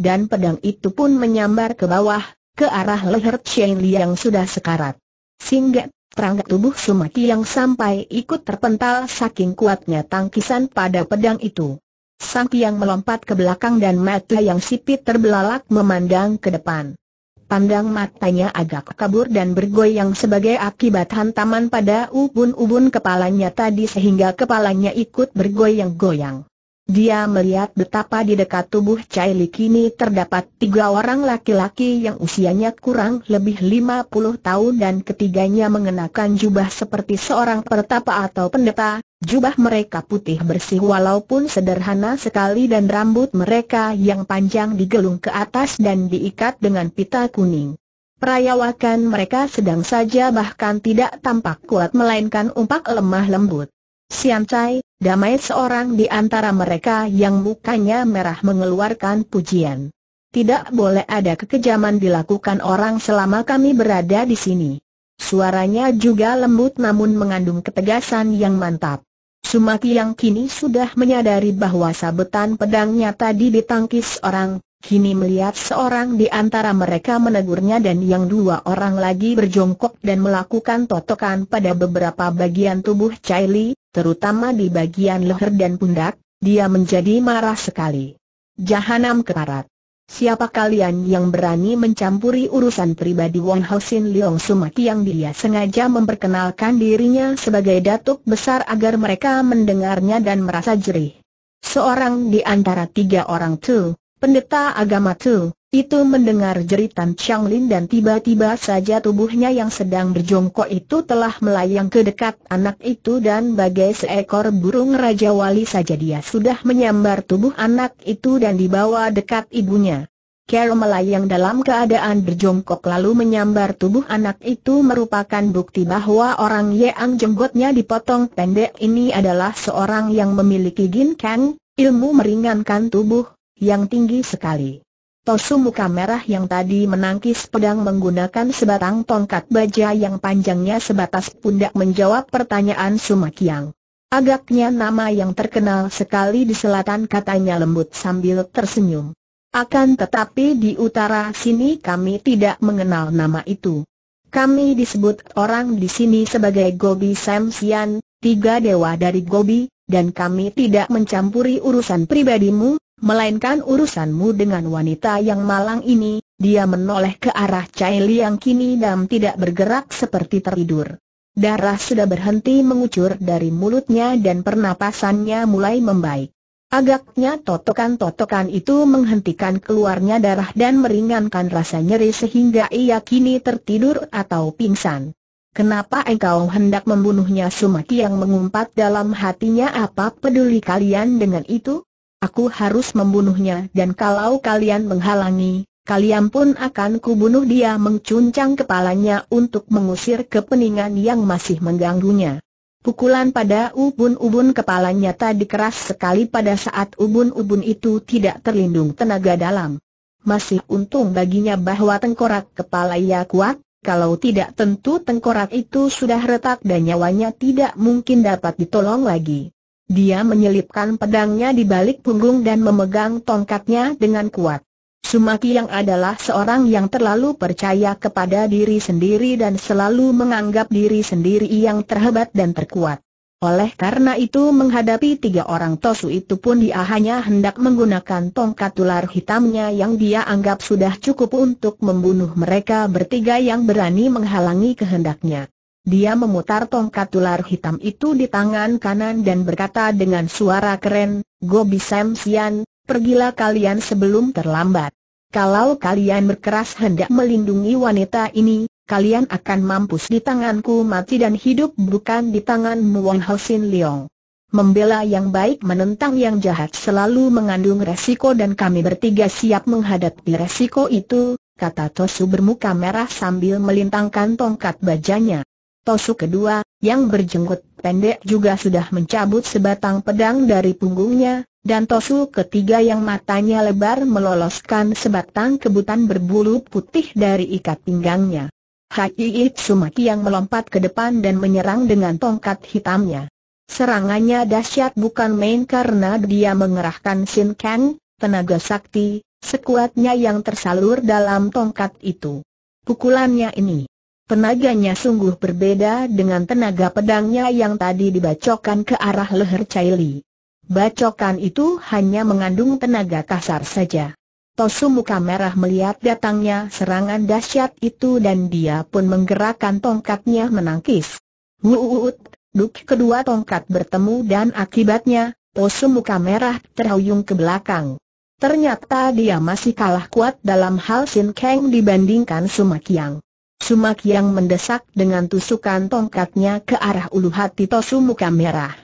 S1: Dan pedang itu pun menyambar ke bawah, ke arah leher Chen Li yang sudah sekarat. sehingga perangkat tubuh Sumaki yang sampai ikut terpental saking kuatnya tangkisan pada pedang itu. Sang Piang melompat ke belakang dan mata yang sipit terbelalak memandang ke depan. Pandang matanya agak kabur dan bergoyang sebagai akibat hantaman pada ubun-ubun kepalanya tadi sehingga kepalanya ikut bergoyang-goyang. Dia melihat betapa di dekat tubuh Chai Li kini terdapat tiga orang laki-laki yang usianya kurang lebih lima puluh tahun dan ketiganya mengenakan jubah seperti seorang pertapa atau pendeta, jubah mereka putih bersih walaupun sederhana sekali dan rambut mereka yang panjang digelung ke atas dan diikat dengan pita kuning. Perayawakan mereka sedang saja bahkan tidak tampak kuat melainkan umpak lemah lembut. Siancai, damai seorang di antara mereka yang mukanya merah mengeluarkan pujian. Tidak boleh ada kekejaman dilakukan orang selama kami berada di sini. Suaranya juga lembut namun mengandung ketegasan yang mantap. Sumaki yang kini sudah menyadari bahwa sabetan pedangnya tadi ditangkis orang, kini melihat seorang di antara mereka menegurnya dan yang dua orang lagi berjongkok dan melakukan totokan pada beberapa bagian tubuh Chai Li, terutama di bagian leher dan pundak, dia menjadi marah sekali. Jahanam keparat. Siapa kalian yang berani mencampuri urusan pribadi Wong Hosin Leong Sumaki yang dia sengaja memperkenalkan dirinya sebagai datuk besar agar mereka mendengarnya dan merasa jerih. Seorang di antara tiga orang tu, pendeta agama tu, itu mendengar jeritan Chang Lin dan tiba-tiba saja tubuhnya yang sedang berjongkok itu telah melayang ke dekat anak itu dan bagai seekor burung Raja Wali saja dia sudah menyambar tubuh anak itu dan dibawa dekat ibunya. Carol melayang dalam keadaan berjongkok lalu menyambar tubuh anak itu merupakan bukti bahwa orang yang jenggotnya dipotong pendek ini adalah seorang yang memiliki ginkang, ilmu meringankan tubuh, yang tinggi sekali. Tosu muka merah yang tadi menangkis pedang menggunakan sebatang tongkat baja yang panjangnya sebatas pundak menjawab pertanyaan Sumakiang. Agaknya nama yang terkenal sekali di selatan katanya lembut sambil tersenyum. Akan tetapi di utara sini kami tidak mengenal nama itu. Kami disebut orang di sini sebagai Gobi Samsian, tiga dewa dari Gobi, dan kami tidak mencampuri urusan pribadimu, melainkan urusanmu dengan wanita yang malang ini, dia menoleh ke arah Cai Liang kini dan tidak bergerak seperti tertidur. Darah sudah berhenti mengucur dari mulutnya dan pernapasannya mulai membaik. Agaknya totokan-totokan itu menghentikan keluarnya darah dan meringankan rasa nyeri sehingga ia kini tertidur atau pingsan. Kenapa engkau hendak membunuhnya Sumaki yang mengumpat dalam hatinya apa peduli kalian dengan itu? Aku harus membunuhnya dan kalau kalian menghalangi, kalian pun akan kubunuh dia mengcuncang kepalanya untuk mengusir kepeningan yang masih mengganggunya. Pukulan pada ubun-ubun kepalanya tadi keras sekali pada saat ubun-ubun itu tidak terlindung tenaga dalam. Masih untung baginya bahwa tengkorak kepala ia kuat, kalau tidak tentu tengkorak itu sudah retak dan nyawanya tidak mungkin dapat ditolong lagi. Dia menyelipkan pedangnya di balik punggung dan memegang tongkatnya dengan kuat. Sumaki yang adalah seorang yang terlalu percaya kepada diri sendiri dan selalu menganggap diri sendiri yang terhebat dan terkuat. Oleh karena itu menghadapi tiga orang tosu itu pun dia hanya hendak menggunakan tongkat ular hitamnya yang dia anggap sudah cukup untuk membunuh mereka bertiga yang berani menghalangi kehendaknya. Dia memutar tongkat ular hitam itu di tangan kanan dan berkata dengan suara keren, Gobi Sam Sian, pergilah kalian sebelum terlambat. Kalau kalian berkeras hendak melindungi wanita ini, kalian akan mampus di tanganku mati dan hidup bukan di tangan Muon Sin Leong. Membela yang baik menentang yang jahat selalu mengandung resiko dan kami bertiga siap menghadapi resiko itu, kata Tosu bermuka merah sambil melintangkan tongkat bajanya. Tosu kedua, yang berjenggot pendek juga sudah mencabut sebatang pedang dari punggungnya, dan Tosu ketiga yang matanya lebar meloloskan sebatang kebutan berbulu putih dari ikat pinggangnya. Haki Sumaki yang melompat ke depan dan menyerang dengan tongkat hitamnya. Serangannya dahsyat bukan main karena dia mengerahkan Sin Kang, tenaga sakti, sekuatnya yang tersalur dalam tongkat itu. Pukulannya ini Tenaganya sungguh berbeda dengan tenaga pedangnya yang tadi dibacokan ke arah leher Li. Bacokan itu hanya mengandung tenaga kasar saja. Tosu muka merah melihat datangnya serangan dahsyat itu dan dia pun menggerakkan tongkatnya menangkis. Wuut, duk kedua tongkat bertemu dan akibatnya, Tosu muka merah terhuyung ke belakang. Ternyata dia masih kalah kuat dalam hal Sin Kang dibandingkan Sumakiang. Sumak yang mendesak dengan tusukan tongkatnya ke arah ulu hati Tosu muka merah.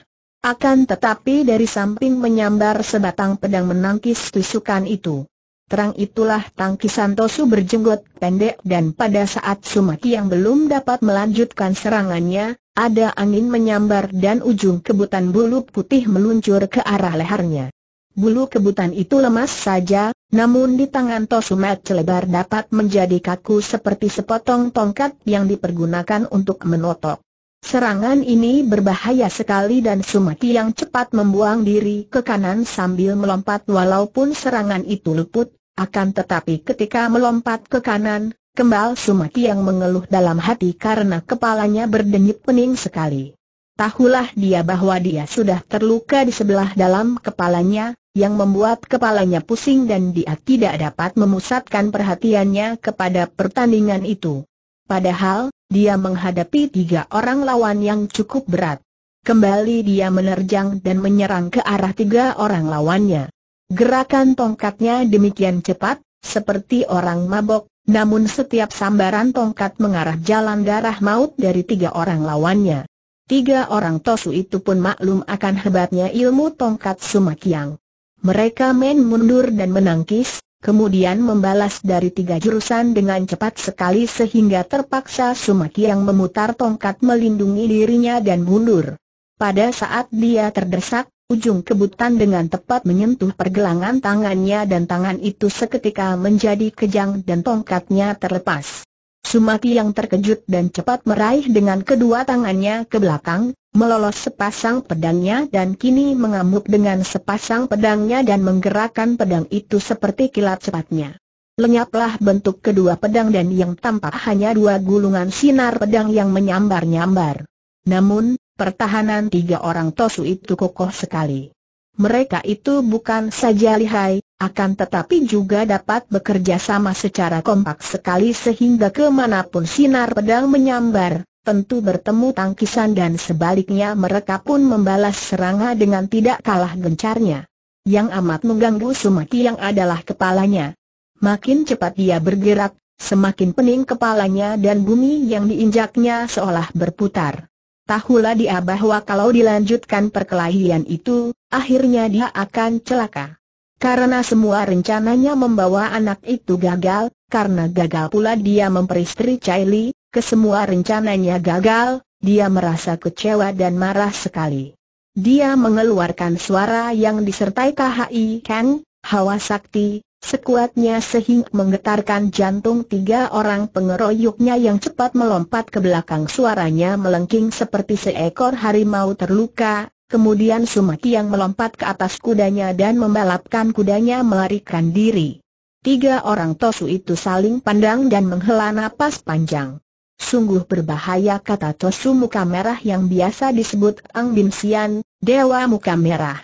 S1: Akan tetapi dari samping menyambar sebatang pedang menangkis tusukan itu. Terang itulah tangkisan Tosu berjenggot pendek dan pada saat Sumaki yang belum dapat melanjutkan serangannya, ada angin menyambar dan ujung kebutan bulu putih meluncur ke arah lehernya. Bulu kebutan itu lemas saja, namun di tangan Tosumat celebar dapat menjadi kaku seperti sepotong tongkat yang dipergunakan untuk menotok. Serangan ini berbahaya sekali dan Sumati yang cepat membuang diri ke kanan sambil melompat walaupun serangan itu luput, akan tetapi ketika melompat ke kanan, kembal Sumati yang mengeluh dalam hati karena kepalanya berdenyut pening sekali. Tahulah dia bahwa dia sudah terluka di sebelah dalam kepalanya, yang membuat kepalanya pusing dan dia tidak dapat memusatkan perhatiannya kepada pertandingan itu. Padahal, dia menghadapi tiga orang lawan yang cukup berat. Kembali dia menerjang dan menyerang ke arah tiga orang lawannya. Gerakan tongkatnya demikian cepat, seperti orang mabok, namun setiap sambaran tongkat mengarah jalan darah maut dari tiga orang lawannya. Tiga orang Tosu itu pun maklum akan hebatnya ilmu tongkat Sumakiang. Mereka main mundur dan menangkis, kemudian membalas dari tiga jurusan dengan cepat sekali sehingga terpaksa Sumaki yang memutar tongkat melindungi dirinya dan mundur. Pada saat dia terdesak, ujung kebutan dengan tepat menyentuh pergelangan tangannya dan tangan itu seketika menjadi kejang dan tongkatnya terlepas. Sumati yang terkejut dan cepat meraih dengan kedua tangannya ke belakang, melolos sepasang pedangnya dan kini mengamuk dengan sepasang pedangnya dan menggerakkan pedang itu seperti kilat cepatnya. Lenyaplah bentuk kedua pedang dan yang tampak hanya dua gulungan sinar pedang yang menyambar-nyambar. Namun, pertahanan tiga orang Tosu itu kokoh sekali. Mereka itu bukan saja lihai, akan tetapi juga dapat bekerja sama secara kompak sekali sehingga kemanapun sinar pedang menyambar, tentu bertemu tangkisan dan sebaliknya mereka pun membalas serangga dengan tidak kalah gencarnya. Yang amat mengganggu Sumaki yang adalah kepalanya. Makin cepat dia bergerak, semakin pening kepalanya dan bumi yang diinjaknya seolah berputar. Tahulah dia bahwa kalau dilanjutkan perkelahian itu, akhirnya dia akan celaka. Karena semua rencananya membawa anak itu gagal, karena gagal pula dia memperistri Caili, kesemua rencananya gagal, dia merasa kecewa dan marah sekali. Dia mengeluarkan suara yang disertai KHI Kang, hawa sakti, Sekuatnya sehingga menggetarkan jantung tiga orang pengeroyoknya yang cepat melompat ke belakang suaranya melengking seperti seekor harimau terluka, Kemudian yang melompat ke atas kudanya dan membalapkan kudanya melarikan diri. Tiga orang tosu itu saling pandang dan menghela napas panjang. Sungguh berbahaya kata Tosu muka merah yang biasa disebut Ang Bim Sian, Dewa Muka Merah.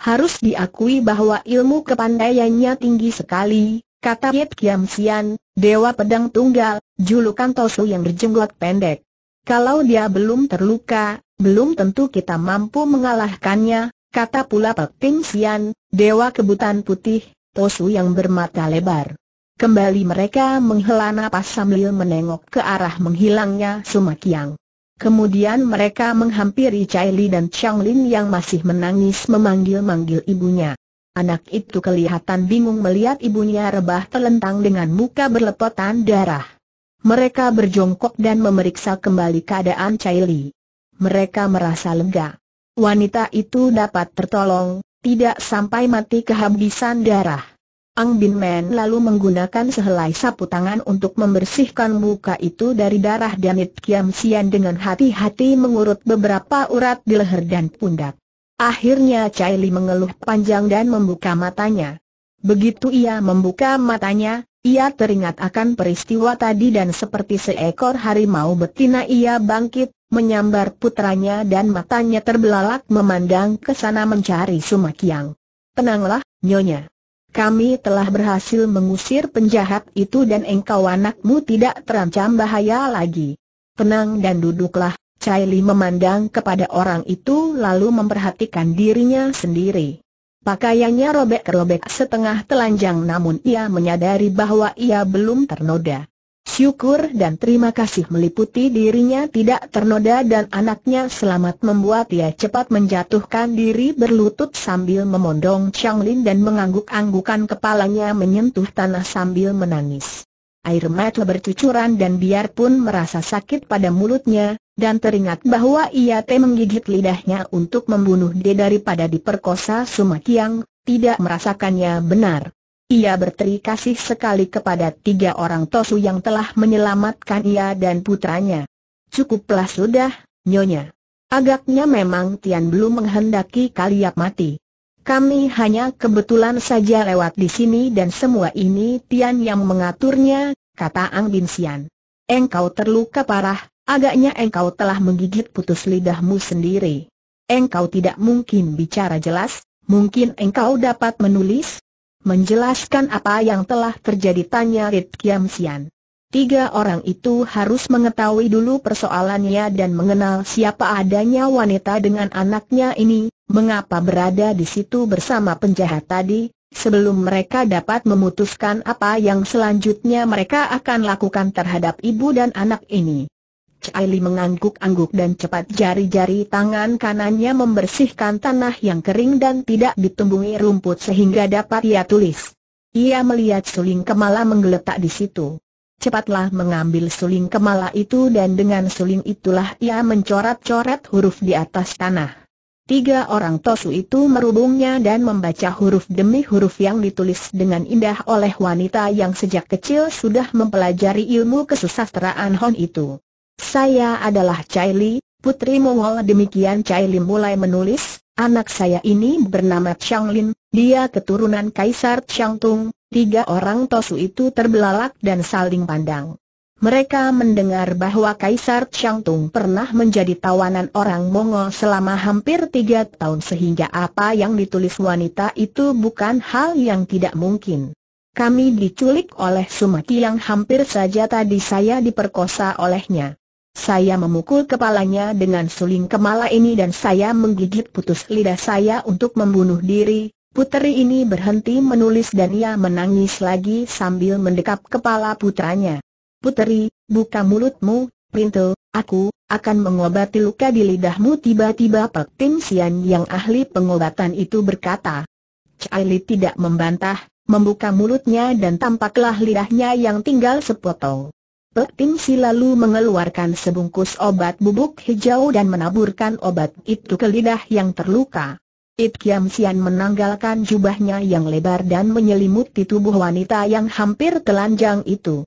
S1: Harus diakui bahwa ilmu kepandaiannya tinggi sekali, kata Yip Kiam Sian, Dewa Pedang Tunggal, julukan Tosu yang berjenggot pendek. Kalau dia belum terluka, belum tentu kita mampu mengalahkannya, kata pula Pek Ping Sian, Dewa Kebutan Putih, Tosu yang bermata lebar. Kembali mereka menghela napas sambil menengok ke arah menghilangnya Sumakiang. Kemudian mereka menghampiri Chai Li dan Chang Lin yang masih menangis memanggil-manggil ibunya. Anak itu kelihatan bingung melihat ibunya rebah telentang dengan muka berlepotan darah. Mereka berjongkok dan memeriksa kembali keadaan Chai Li. Mereka merasa lega. Wanita itu dapat tertolong, tidak sampai mati kehabisan darah. Ang Bin Men lalu menggunakan sehelai sapu tangan untuk membersihkan muka itu dari darah dan It Kiam Sian dengan hati-hati mengurut beberapa urat di leher dan pundak. Akhirnya Chai Li mengeluh panjang dan membuka matanya. Begitu ia membuka matanya, ia teringat akan peristiwa tadi dan seperti seekor harimau betina ia bangkit, menyambar putranya dan matanya terbelalak memandang ke sana mencari Sumakyang. Tenanglah, Nyonya. Kami telah berhasil mengusir penjahat itu dan engkau anakmu tidak terancam bahaya lagi. Tenang dan duduklah, Caili memandang kepada orang itu lalu memperhatikan dirinya sendiri. Pakaiannya robek-robek setengah telanjang namun ia menyadari bahwa ia belum ternoda. Syukur dan terima kasih meliputi dirinya tidak ternoda dan anaknya selamat membuat ia cepat menjatuhkan diri berlutut sambil memondong Lin dan mengangguk-anggukan kepalanya menyentuh tanah sambil menangis. Air mata bercucuran dan biarpun merasa sakit pada mulutnya, dan teringat bahwa ia te menggigit lidahnya untuk membunuh dia daripada diperkosa Sumakiang, tidak merasakannya benar. Ia berterima kasih sekali kepada tiga orang Tosu yang telah menyelamatkan ia dan putranya. Cukuplah sudah, Nyonya. Agaknya memang Tian belum menghendaki kalian mati. Kami hanya kebetulan saja lewat di sini dan semua ini Tian yang mengaturnya, kata Ang Bin Sian. Engkau terluka parah, Agaknya engkau telah menggigit putus lidahmu sendiri. Engkau tidak mungkin bicara jelas, mungkin engkau dapat menulis? Menjelaskan apa yang telah terjadi tanya Rit Kiam Sian. Tiga orang itu harus mengetahui dulu persoalannya dan mengenal siapa adanya wanita dengan anaknya ini, mengapa berada di situ bersama penjahat tadi, sebelum mereka dapat memutuskan apa yang selanjutnya mereka akan lakukan terhadap ibu dan anak ini. Caili mengangguk-angguk dan cepat jari-jari tangan kanannya membersihkan tanah yang kering dan tidak ditumbuhi rumput sehingga dapat ia tulis. Ia melihat suling kemala menggeletak di situ. Cepatlah mengambil suling kemala itu dan dengan suling itulah ia mencoret-coret huruf di atas tanah. Tiga orang tosu itu merubungnya dan membaca huruf demi huruf yang ditulis dengan indah oleh wanita yang sejak kecil sudah mempelajari ilmu kesusastraan Hon itu. Saya adalah Caili, putri Mongol demikian Caili mulai menulis, anak saya ini bernama Lin, dia keturunan Kaisar Tung, tiga orang Tosu itu terbelalak dan saling pandang. Mereka mendengar bahwa Kaisar Tung pernah menjadi tawanan orang Mongol selama hampir tiga tahun sehingga apa yang ditulis wanita itu bukan hal yang tidak mungkin. Kami diculik oleh Sumaki yang hampir saja tadi saya diperkosa olehnya saya memukul kepalanya dengan suling kemala ini dan saya menggigit putus lidah saya untuk membunuh diri. Puteri ini berhenti menulis dan ia menangis lagi sambil mendekap kepala putranya. Puteri, buka mulutmu, Printo, aku akan mengobati luka di lidahmu tiba-tiba Pak Tim Sian yang ahli pengobatan itu berkata. Caili tidak membantah, membuka mulutnya dan tampaklah lidahnya yang tinggal sepotong. Pek Ting Si lalu mengeluarkan sebungkus obat bubuk hijau dan menaburkan obat itu ke lidah yang terluka. It Kiam Sian menanggalkan jubahnya yang lebar dan menyelimuti tubuh wanita yang hampir telanjang itu.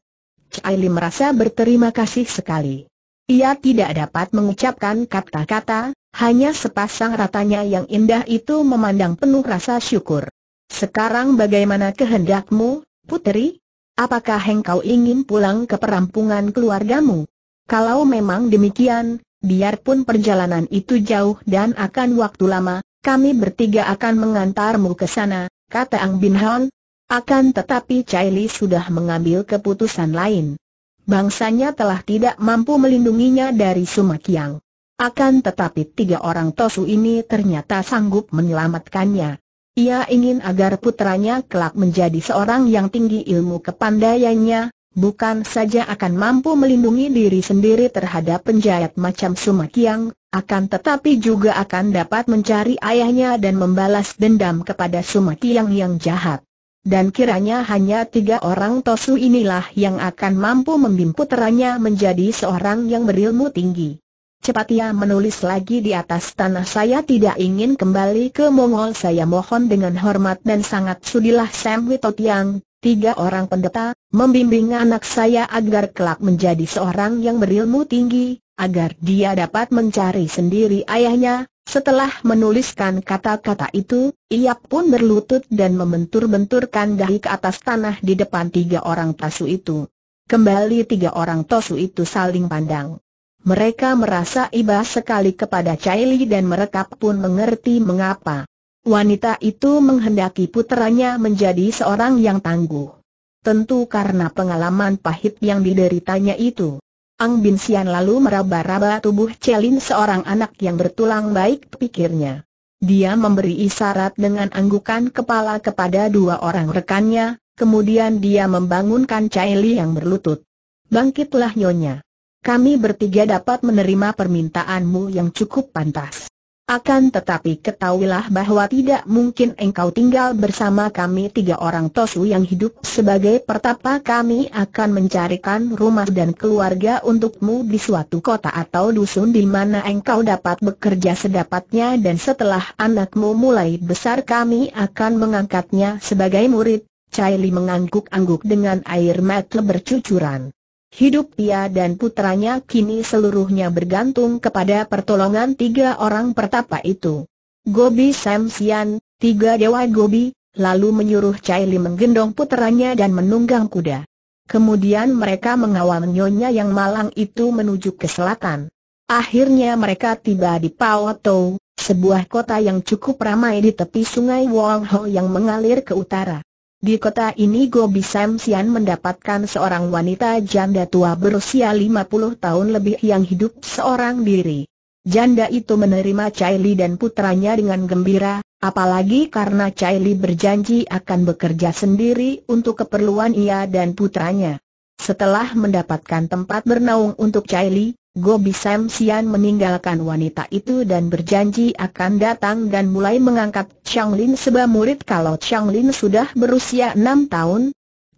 S1: Cai Li merasa berterima kasih sekali. Ia tidak dapat mengucapkan kata-kata, hanya sepasang ratanya yang indah itu memandang penuh rasa syukur. Sekarang bagaimana kehendakmu, puteri? apakah engkau ingin pulang ke perampungan keluargamu? Kalau memang demikian, biarpun perjalanan itu jauh dan akan waktu lama, kami bertiga akan mengantarmu ke sana, kata Ang Bin Han. Akan tetapi Chai Li sudah mengambil keputusan lain. Bangsanya telah tidak mampu melindunginya dari Sumakiang. Akan tetapi tiga orang Tosu ini ternyata sanggup menyelamatkannya. Ia ingin agar putranya kelak menjadi seorang yang tinggi ilmu kepandaiannya, bukan saja akan mampu melindungi diri sendiri terhadap penjahat macam Sumakiang, akan tetapi juga akan dapat mencari ayahnya dan membalas dendam kepada Sumakiang yang jahat. Dan kiranya hanya tiga orang Tosu inilah yang akan mampu membimbing putranya menjadi seorang yang berilmu tinggi. Cepat ia menulis lagi di atas tanah saya tidak ingin kembali ke Mongol saya mohon dengan hormat dan sangat sudilah Sam Witotiang, tiga orang pendeta, membimbing anak saya agar kelak menjadi seorang yang berilmu tinggi, agar dia dapat mencari sendiri ayahnya. Setelah menuliskan kata-kata itu, ia pun berlutut dan membentur-benturkan dahi ke atas tanah di depan tiga orang tasu itu. Kembali tiga orang tosu itu saling pandang. Mereka merasa iba sekali kepada Caili dan mereka pun mengerti mengapa. Wanita itu menghendaki putranya menjadi seorang yang tangguh. Tentu karena pengalaman pahit yang dideritanya itu. Ang Bin Sian lalu meraba-raba tubuh Celin seorang anak yang bertulang baik pikirnya. Dia memberi isyarat dengan anggukan kepala kepada dua orang rekannya, kemudian dia membangunkan Caili yang berlutut. Bangkitlah nyonya kami bertiga dapat menerima permintaanmu yang cukup pantas. Akan tetapi ketahuilah bahwa tidak mungkin engkau tinggal bersama kami tiga orang Tosu yang hidup sebagai pertapa kami akan mencarikan rumah dan keluarga untukmu di suatu kota atau dusun di mana engkau dapat bekerja sedapatnya dan setelah anakmu mulai besar kami akan mengangkatnya sebagai murid. Caili mengangguk-angguk dengan air mata bercucuran. Hidup dia dan putranya kini seluruhnya bergantung kepada pertolongan tiga orang pertapa itu. Gobi Sam Sian, tiga dewa Gobi, lalu menyuruh Chai Li menggendong putranya dan menunggang kuda. Kemudian mereka mengawal nyonya yang malang itu menuju ke selatan. Akhirnya mereka tiba di Pao Paotou, sebuah kota yang cukup ramai di tepi sungai Wong Ho yang mengalir ke utara. Di kota ini Gobi Samsian mendapatkan seorang wanita janda tua berusia 50 tahun lebih yang hidup seorang diri. Janda itu menerima Caili dan putranya dengan gembira, apalagi karena Caili berjanji akan bekerja sendiri untuk keperluan ia dan putranya. Setelah mendapatkan tempat bernaung untuk Caili, Gobi Sam Sian meninggalkan wanita itu dan berjanji akan datang dan mulai mengangkat Chang Lin sebagai murid kalau Chang Lin sudah berusia enam tahun.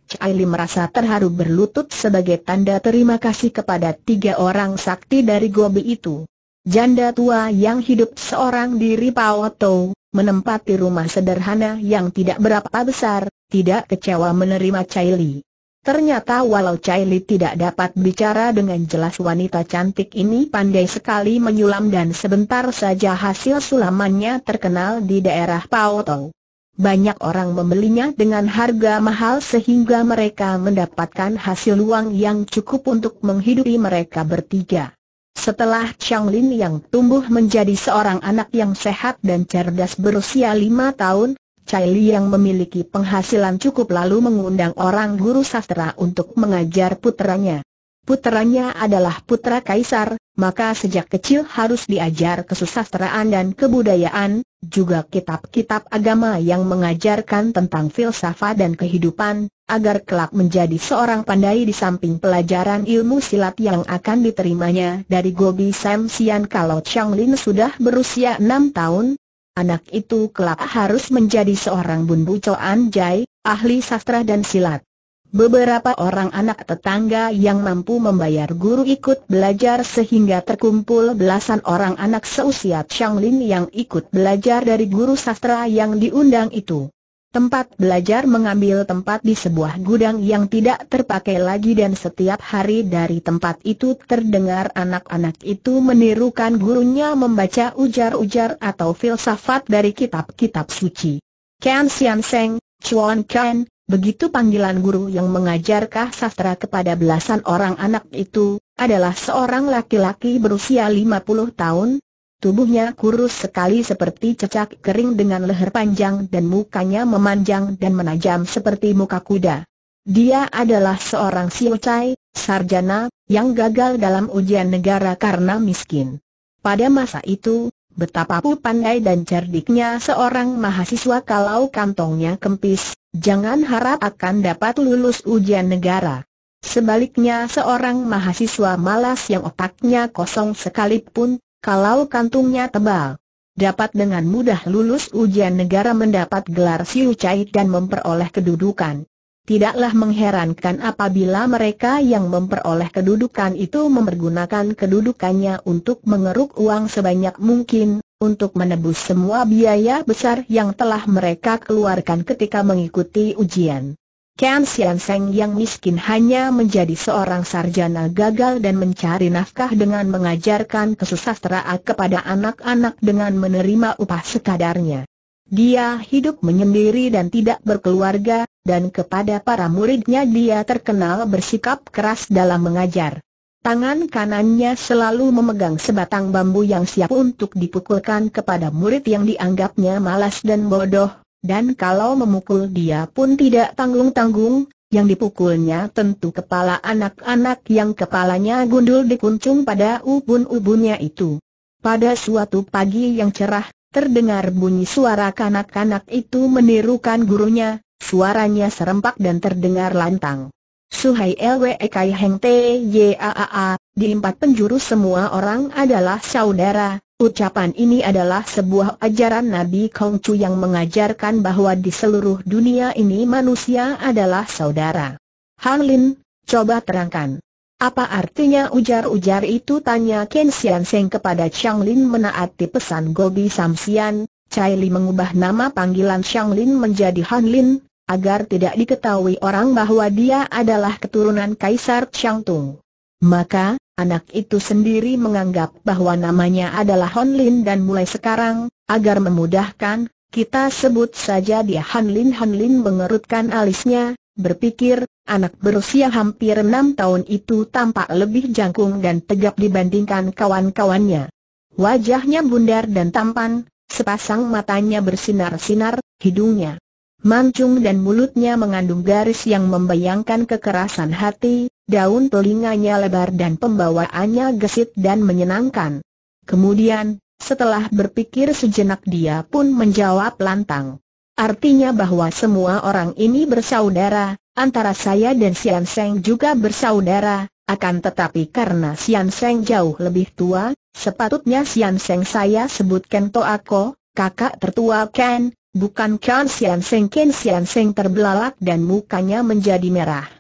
S1: Chai Li merasa terharu berlutut sebagai tanda terima kasih kepada tiga orang sakti dari Gobi itu. Janda tua yang hidup seorang diri Pao menempati rumah sederhana yang tidak berapa besar, tidak kecewa menerima Chai Li. Ternyata walau Chai Li tidak dapat bicara dengan jelas wanita cantik ini pandai sekali menyulam dan sebentar saja hasil sulamannya terkenal di daerah Paotong. Banyak orang membelinya dengan harga mahal sehingga mereka mendapatkan hasil uang yang cukup untuk menghidupi mereka bertiga. Setelah Chang Lin yang tumbuh menjadi seorang anak yang sehat dan cerdas berusia lima tahun, Chai Li yang memiliki penghasilan cukup lalu mengundang orang guru sastra untuk mengajar putranya. Putranya adalah putra kaisar, maka sejak kecil harus diajar kesusastraan dan kebudayaan, juga kitab-kitab agama yang mengajarkan tentang filsafat dan kehidupan, agar kelak menjadi seorang pandai di samping pelajaran ilmu silat yang akan diterimanya dari Gobi Sam Sian kalau Chang Lin sudah berusia 6 tahun, Anak itu kelak harus menjadi seorang bundu Coan Jai, ahli sastra dan silat. Beberapa orang anak tetangga yang mampu membayar guru ikut belajar sehingga terkumpul belasan orang anak seusia Chang Lin yang ikut belajar dari guru sastra yang diundang itu. Tempat belajar mengambil tempat di sebuah gudang yang tidak terpakai lagi dan setiap hari dari tempat itu terdengar anak-anak itu menirukan gurunya membaca ujar-ujar atau filsafat dari kitab-kitab suci. Ken Sian Seng, Chuan Ken, begitu panggilan guru yang mengajarkah sastra kepada belasan orang anak itu, adalah seorang laki-laki berusia 50 tahun, Tubuhnya kurus sekali seperti cecak kering dengan leher panjang dan mukanya memanjang dan menajam seperti muka kuda. Dia adalah seorang siucai, sarjana, yang gagal dalam ujian negara karena miskin. Pada masa itu, betapa pandai dan cerdiknya seorang mahasiswa kalau kantongnya kempis, jangan harap akan dapat lulus ujian negara. Sebaliknya seorang mahasiswa malas yang otaknya kosong sekalipun, kalau kantungnya tebal, dapat dengan mudah lulus ujian negara mendapat gelar Siu Cai dan memperoleh kedudukan. Tidaklah mengherankan apabila mereka yang memperoleh kedudukan itu mempergunakan kedudukannya untuk mengeruk uang sebanyak mungkin, untuk menebus semua biaya besar yang telah mereka keluarkan ketika mengikuti ujian. Kian Sian Seng yang miskin hanya menjadi seorang sarjana gagal dan mencari nafkah dengan mengajarkan kesusasteraan kepada anak-anak dengan menerima upah sekadarnya. Dia hidup menyendiri dan tidak berkeluarga, dan kepada para muridnya dia terkenal bersikap keras dalam mengajar. Tangan kanannya selalu memegang sebatang bambu yang siap untuk dipukulkan kepada murid yang dianggapnya malas dan bodoh, dan kalau memukul dia pun tidak tanggung-tanggung, yang dipukulnya tentu kepala anak-anak yang kepalanya gundul dikuncung pada ubun-ubunnya itu. Pada suatu pagi yang cerah, terdengar bunyi suara kanak-kanak itu menirukan gurunya, suaranya serempak dan terdengar lantang. Suhai Lwe Kai Heng T di empat penjuru semua orang adalah saudara, Ucapan ini adalah sebuah ajaran Nabi Kongcu yang mengajarkan bahwa di seluruh dunia ini manusia adalah saudara. Han Lin, coba terangkan. Apa artinya ujar-ujar itu tanya Ken Sian Seng kepada Chang Lin menaati pesan Gobi Samsian, Chai Li mengubah nama panggilan Chang Lin menjadi Han Lin, agar tidak diketahui orang bahwa dia adalah keturunan Kaisar Changtung. Maka, Anak itu sendiri menganggap bahwa namanya adalah Hon Lin dan mulai sekarang, agar memudahkan, kita sebut saja dia Han Lin. Han Lin mengerutkan alisnya, berpikir, anak berusia hampir enam tahun itu tampak lebih jangkung dan tegap dibandingkan kawan-kawannya. Wajahnya bundar dan tampan, sepasang matanya bersinar-sinar, hidungnya mancung dan mulutnya mengandung garis yang membayangkan kekerasan hati, Daun telinganya lebar dan pembawaannya gesit dan menyenangkan. Kemudian, setelah berpikir sejenak dia pun menjawab lantang. Artinya bahwa semua orang ini bersaudara, antara saya dan Sian Seng juga bersaudara, akan tetapi karena Sian Seng jauh lebih tua, sepatutnya Sian Seng saya sebutkan Toako, kakak tertua Ken, bukan Ken Sian Seng Ken Sian Seng terbelalak dan mukanya menjadi merah.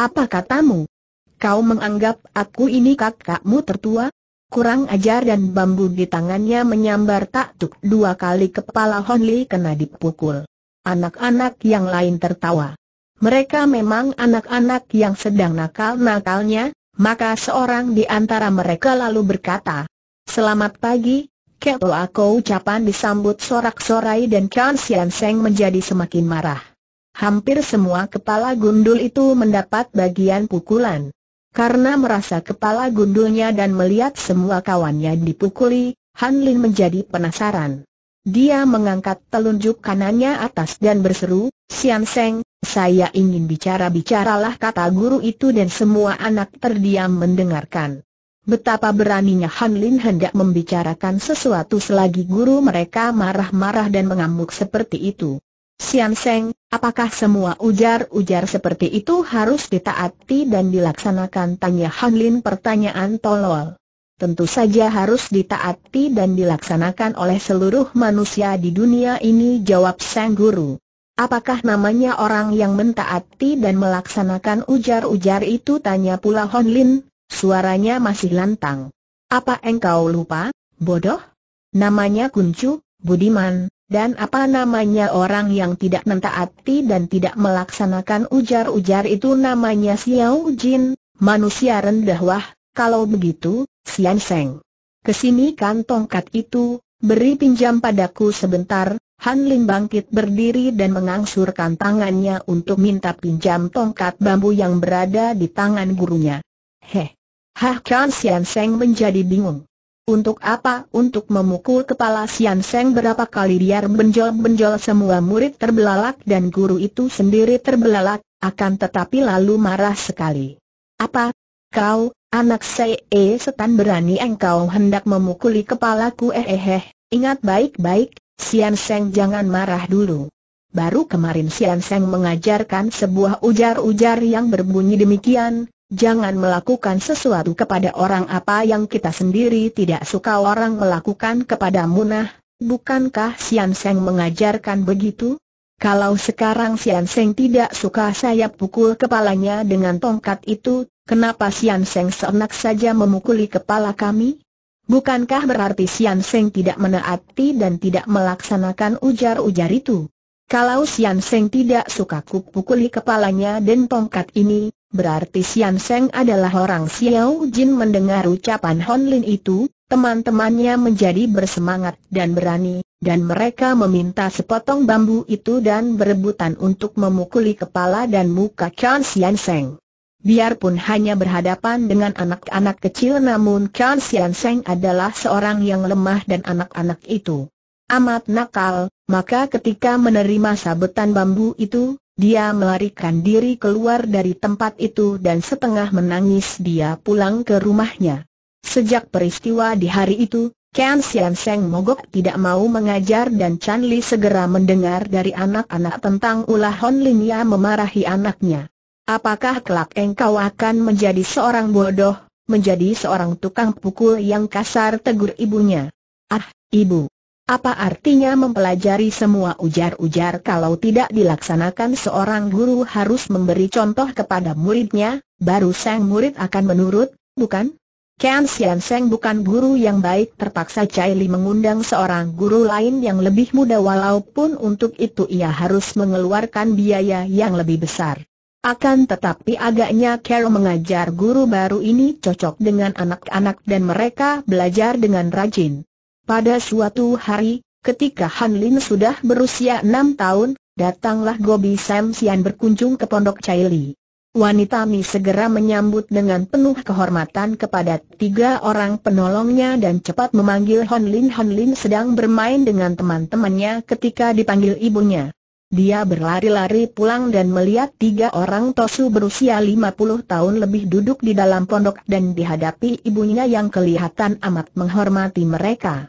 S1: Apa katamu? Kau menganggap aku ini kakakmu tertua? Kurang ajar dan bambu di tangannya menyambar taktuk dua kali kepala Hon Li kena dipukul. Anak-anak yang lain tertawa. Mereka memang anak-anak yang sedang nakal-nakalnya, maka seorang di antara mereka lalu berkata, Selamat pagi, Kepo Ako ucapan disambut sorak-sorai dan Kansian Seng menjadi semakin marah hampir semua kepala gundul itu mendapat bagian pukulan. Karena merasa kepala gundulnya dan melihat semua kawannya dipukuli, Han Lin menjadi penasaran. Dia mengangkat telunjuk kanannya atas dan berseru, Sian Seng, saya ingin bicara-bicaralah kata guru itu dan semua anak terdiam mendengarkan. Betapa beraninya Han Lin hendak membicarakan sesuatu selagi guru mereka marah-marah dan mengamuk seperti itu. Siang Seng, apakah semua ujar-ujar seperti itu harus ditaati dan dilaksanakan? Tanya Han Lin pertanyaan tolol. Tentu saja harus ditaati dan dilaksanakan oleh seluruh manusia di dunia ini jawab Sang Guru. Apakah namanya orang yang mentaati dan melaksanakan ujar-ujar itu? Tanya pula Hon Lin, suaranya masih lantang. Apa engkau lupa, bodoh? Namanya Kuncu, Budiman, dan apa namanya orang yang tidak mentaati dan tidak melaksanakan ujar-ujar itu namanya Xiao Jin, manusia rendah wah, kalau begitu, Xian Seng. Kesinikan tongkat itu, beri pinjam padaku sebentar, Han Lin bangkit berdiri dan mengangsurkan tangannya untuk minta pinjam tongkat bambu yang berada di tangan gurunya. Heh! Hah Kan Xian Seng menjadi bingung. Untuk apa? Untuk memukul kepala Sian Seng berapa kali biar benjol-benjol semua murid terbelalak dan guru itu sendiri terbelalak, akan tetapi lalu marah sekali. Apa? Kau, anak saya eh, setan berani engkau hendak memukuli kepalaku Eh eh eh. ingat baik-baik, Sian Seng jangan marah dulu. Baru kemarin Sian Seng mengajarkan sebuah ujar-ujar yang berbunyi demikian, Jangan melakukan sesuatu kepada orang apa yang kita sendiri tidak suka orang melakukan kepada munah, bukankah Sian Seng mengajarkan begitu? Kalau sekarang Sian Seng tidak suka saya pukul kepalanya dengan tongkat itu, kenapa Sian Seng seenak saja memukuli kepala kami? Bukankah berarti Sian Seng tidak menaati dan tidak melaksanakan ujar-ujar itu? Kalau Sian Seng tidak suka kupukuli kepalanya dan tongkat ini, Berarti Sian Seng adalah orang Xiao Jin mendengar ucapan Hon Lin itu, teman-temannya menjadi bersemangat dan berani, dan mereka meminta sepotong bambu itu dan berebutan untuk memukuli kepala dan muka Chan Sian Seng. Biarpun hanya berhadapan dengan anak-anak kecil namun Chan Sian Seng adalah seorang yang lemah dan anak-anak itu amat nakal, maka ketika menerima sabetan bambu itu, dia melarikan diri keluar dari tempat itu dan setengah menangis dia pulang ke rumahnya. Sejak peristiwa di hari itu, Ken Sian Seng mogok tidak mau mengajar dan Chan Li segera mendengar dari anak-anak tentang ulah Hon Ya memarahi anaknya. Apakah kelak engkau akan menjadi seorang bodoh, menjadi seorang tukang pukul yang kasar tegur ibunya? Ah, ibu, apa artinya mempelajari semua ujar-ujar kalau tidak dilaksanakan seorang guru harus memberi contoh kepada muridnya, baru sang murid akan menurut, bukan? Kan Sian Seng bukan guru yang baik terpaksa Chai Li mengundang seorang guru lain yang lebih muda walaupun untuk itu ia harus mengeluarkan biaya yang lebih besar. Akan tetapi agaknya Carol mengajar guru baru ini cocok dengan anak-anak dan mereka belajar dengan rajin. Pada suatu hari, ketika Han Lin sudah berusia enam tahun, datanglah Gobi Sam Sian berkunjung ke Pondok Chai Li. Wanita Mi segera menyambut dengan penuh kehormatan kepada tiga orang penolongnya dan cepat memanggil Hanlin. Lin. Han Lin sedang bermain dengan teman-temannya ketika dipanggil ibunya. Dia berlari-lari pulang dan melihat tiga orang Tosu berusia lima puluh tahun lebih duduk di dalam pondok dan dihadapi ibunya yang kelihatan amat menghormati mereka.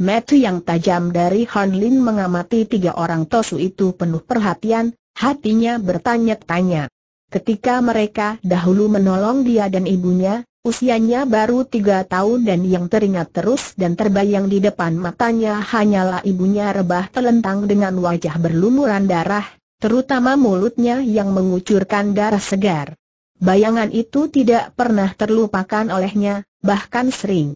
S1: Metu yang tajam dari Han Lin mengamati tiga orang Tosu itu penuh perhatian, hatinya bertanya-tanya. Ketika mereka dahulu menolong dia dan ibunya, usianya baru tiga tahun dan yang teringat terus dan terbayang di depan matanya hanyalah ibunya rebah telentang dengan wajah berlumuran darah, terutama mulutnya yang mengucurkan darah segar. Bayangan itu tidak pernah terlupakan olehnya, bahkan sering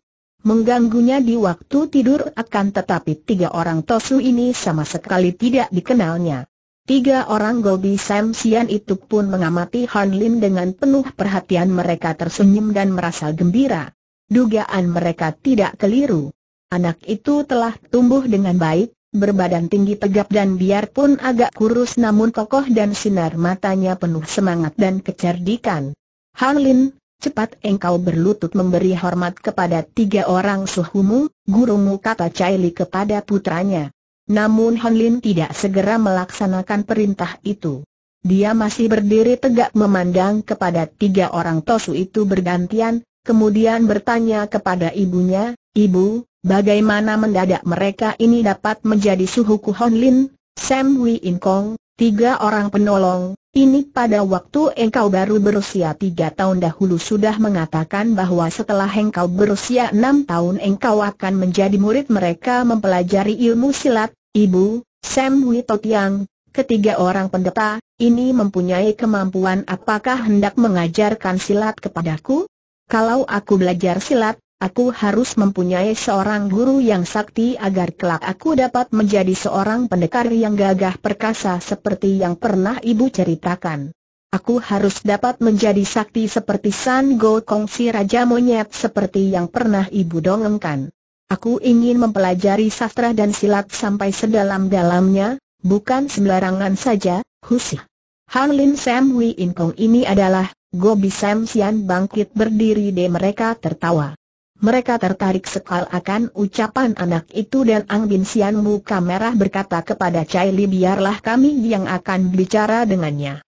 S1: mengganggunya di waktu tidur akan tetapi tiga orang Tosu ini sama sekali tidak dikenalnya. Tiga orang Gobi Sam Sian itu pun mengamati Han Lin dengan penuh perhatian mereka tersenyum dan merasa gembira. Dugaan mereka tidak keliru. Anak itu telah tumbuh dengan baik, berbadan tinggi tegap dan biarpun agak kurus namun kokoh dan sinar matanya penuh semangat dan kecerdikan. Han Lin, Cepat engkau berlutut memberi hormat kepada tiga orang suhumu, gurumu kata Caili kepada putranya. Namun Lin tidak segera melaksanakan perintah itu. Dia masih berdiri tegak memandang kepada tiga orang tosu itu bergantian, kemudian bertanya kepada ibunya, Ibu, bagaimana mendadak mereka ini dapat menjadi suhuku Lin, Sam Wei In Kong, tiga orang penolong, ini pada waktu engkau baru berusia tiga tahun dahulu sudah mengatakan bahwa setelah engkau berusia enam tahun engkau akan menjadi murid mereka mempelajari ilmu silat, Ibu, Sam Witotiang, ketiga orang pendeta, ini mempunyai kemampuan apakah hendak mengajarkan silat kepadaku? Kalau aku belajar silat, Aku harus mempunyai seorang guru yang sakti agar kelak aku dapat menjadi seorang pendekar yang gagah perkasa seperti yang pernah ibu ceritakan. Aku harus dapat menjadi sakti seperti San Go Kong si Raja Monyet seperti yang pernah ibu dongengkan. Aku ingin mempelajari sastra dan silat sampai sedalam-dalamnya, bukan sembarangan saja, husi. Han Lin Sam Wei In Kong ini adalah Gobi Sam Sian bangkit berdiri de mereka tertawa. Mereka tertarik sekali akan ucapan anak itu dan Ang Bin Sian muka merah berkata kepada Cai Li biarlah kami yang akan bicara dengannya.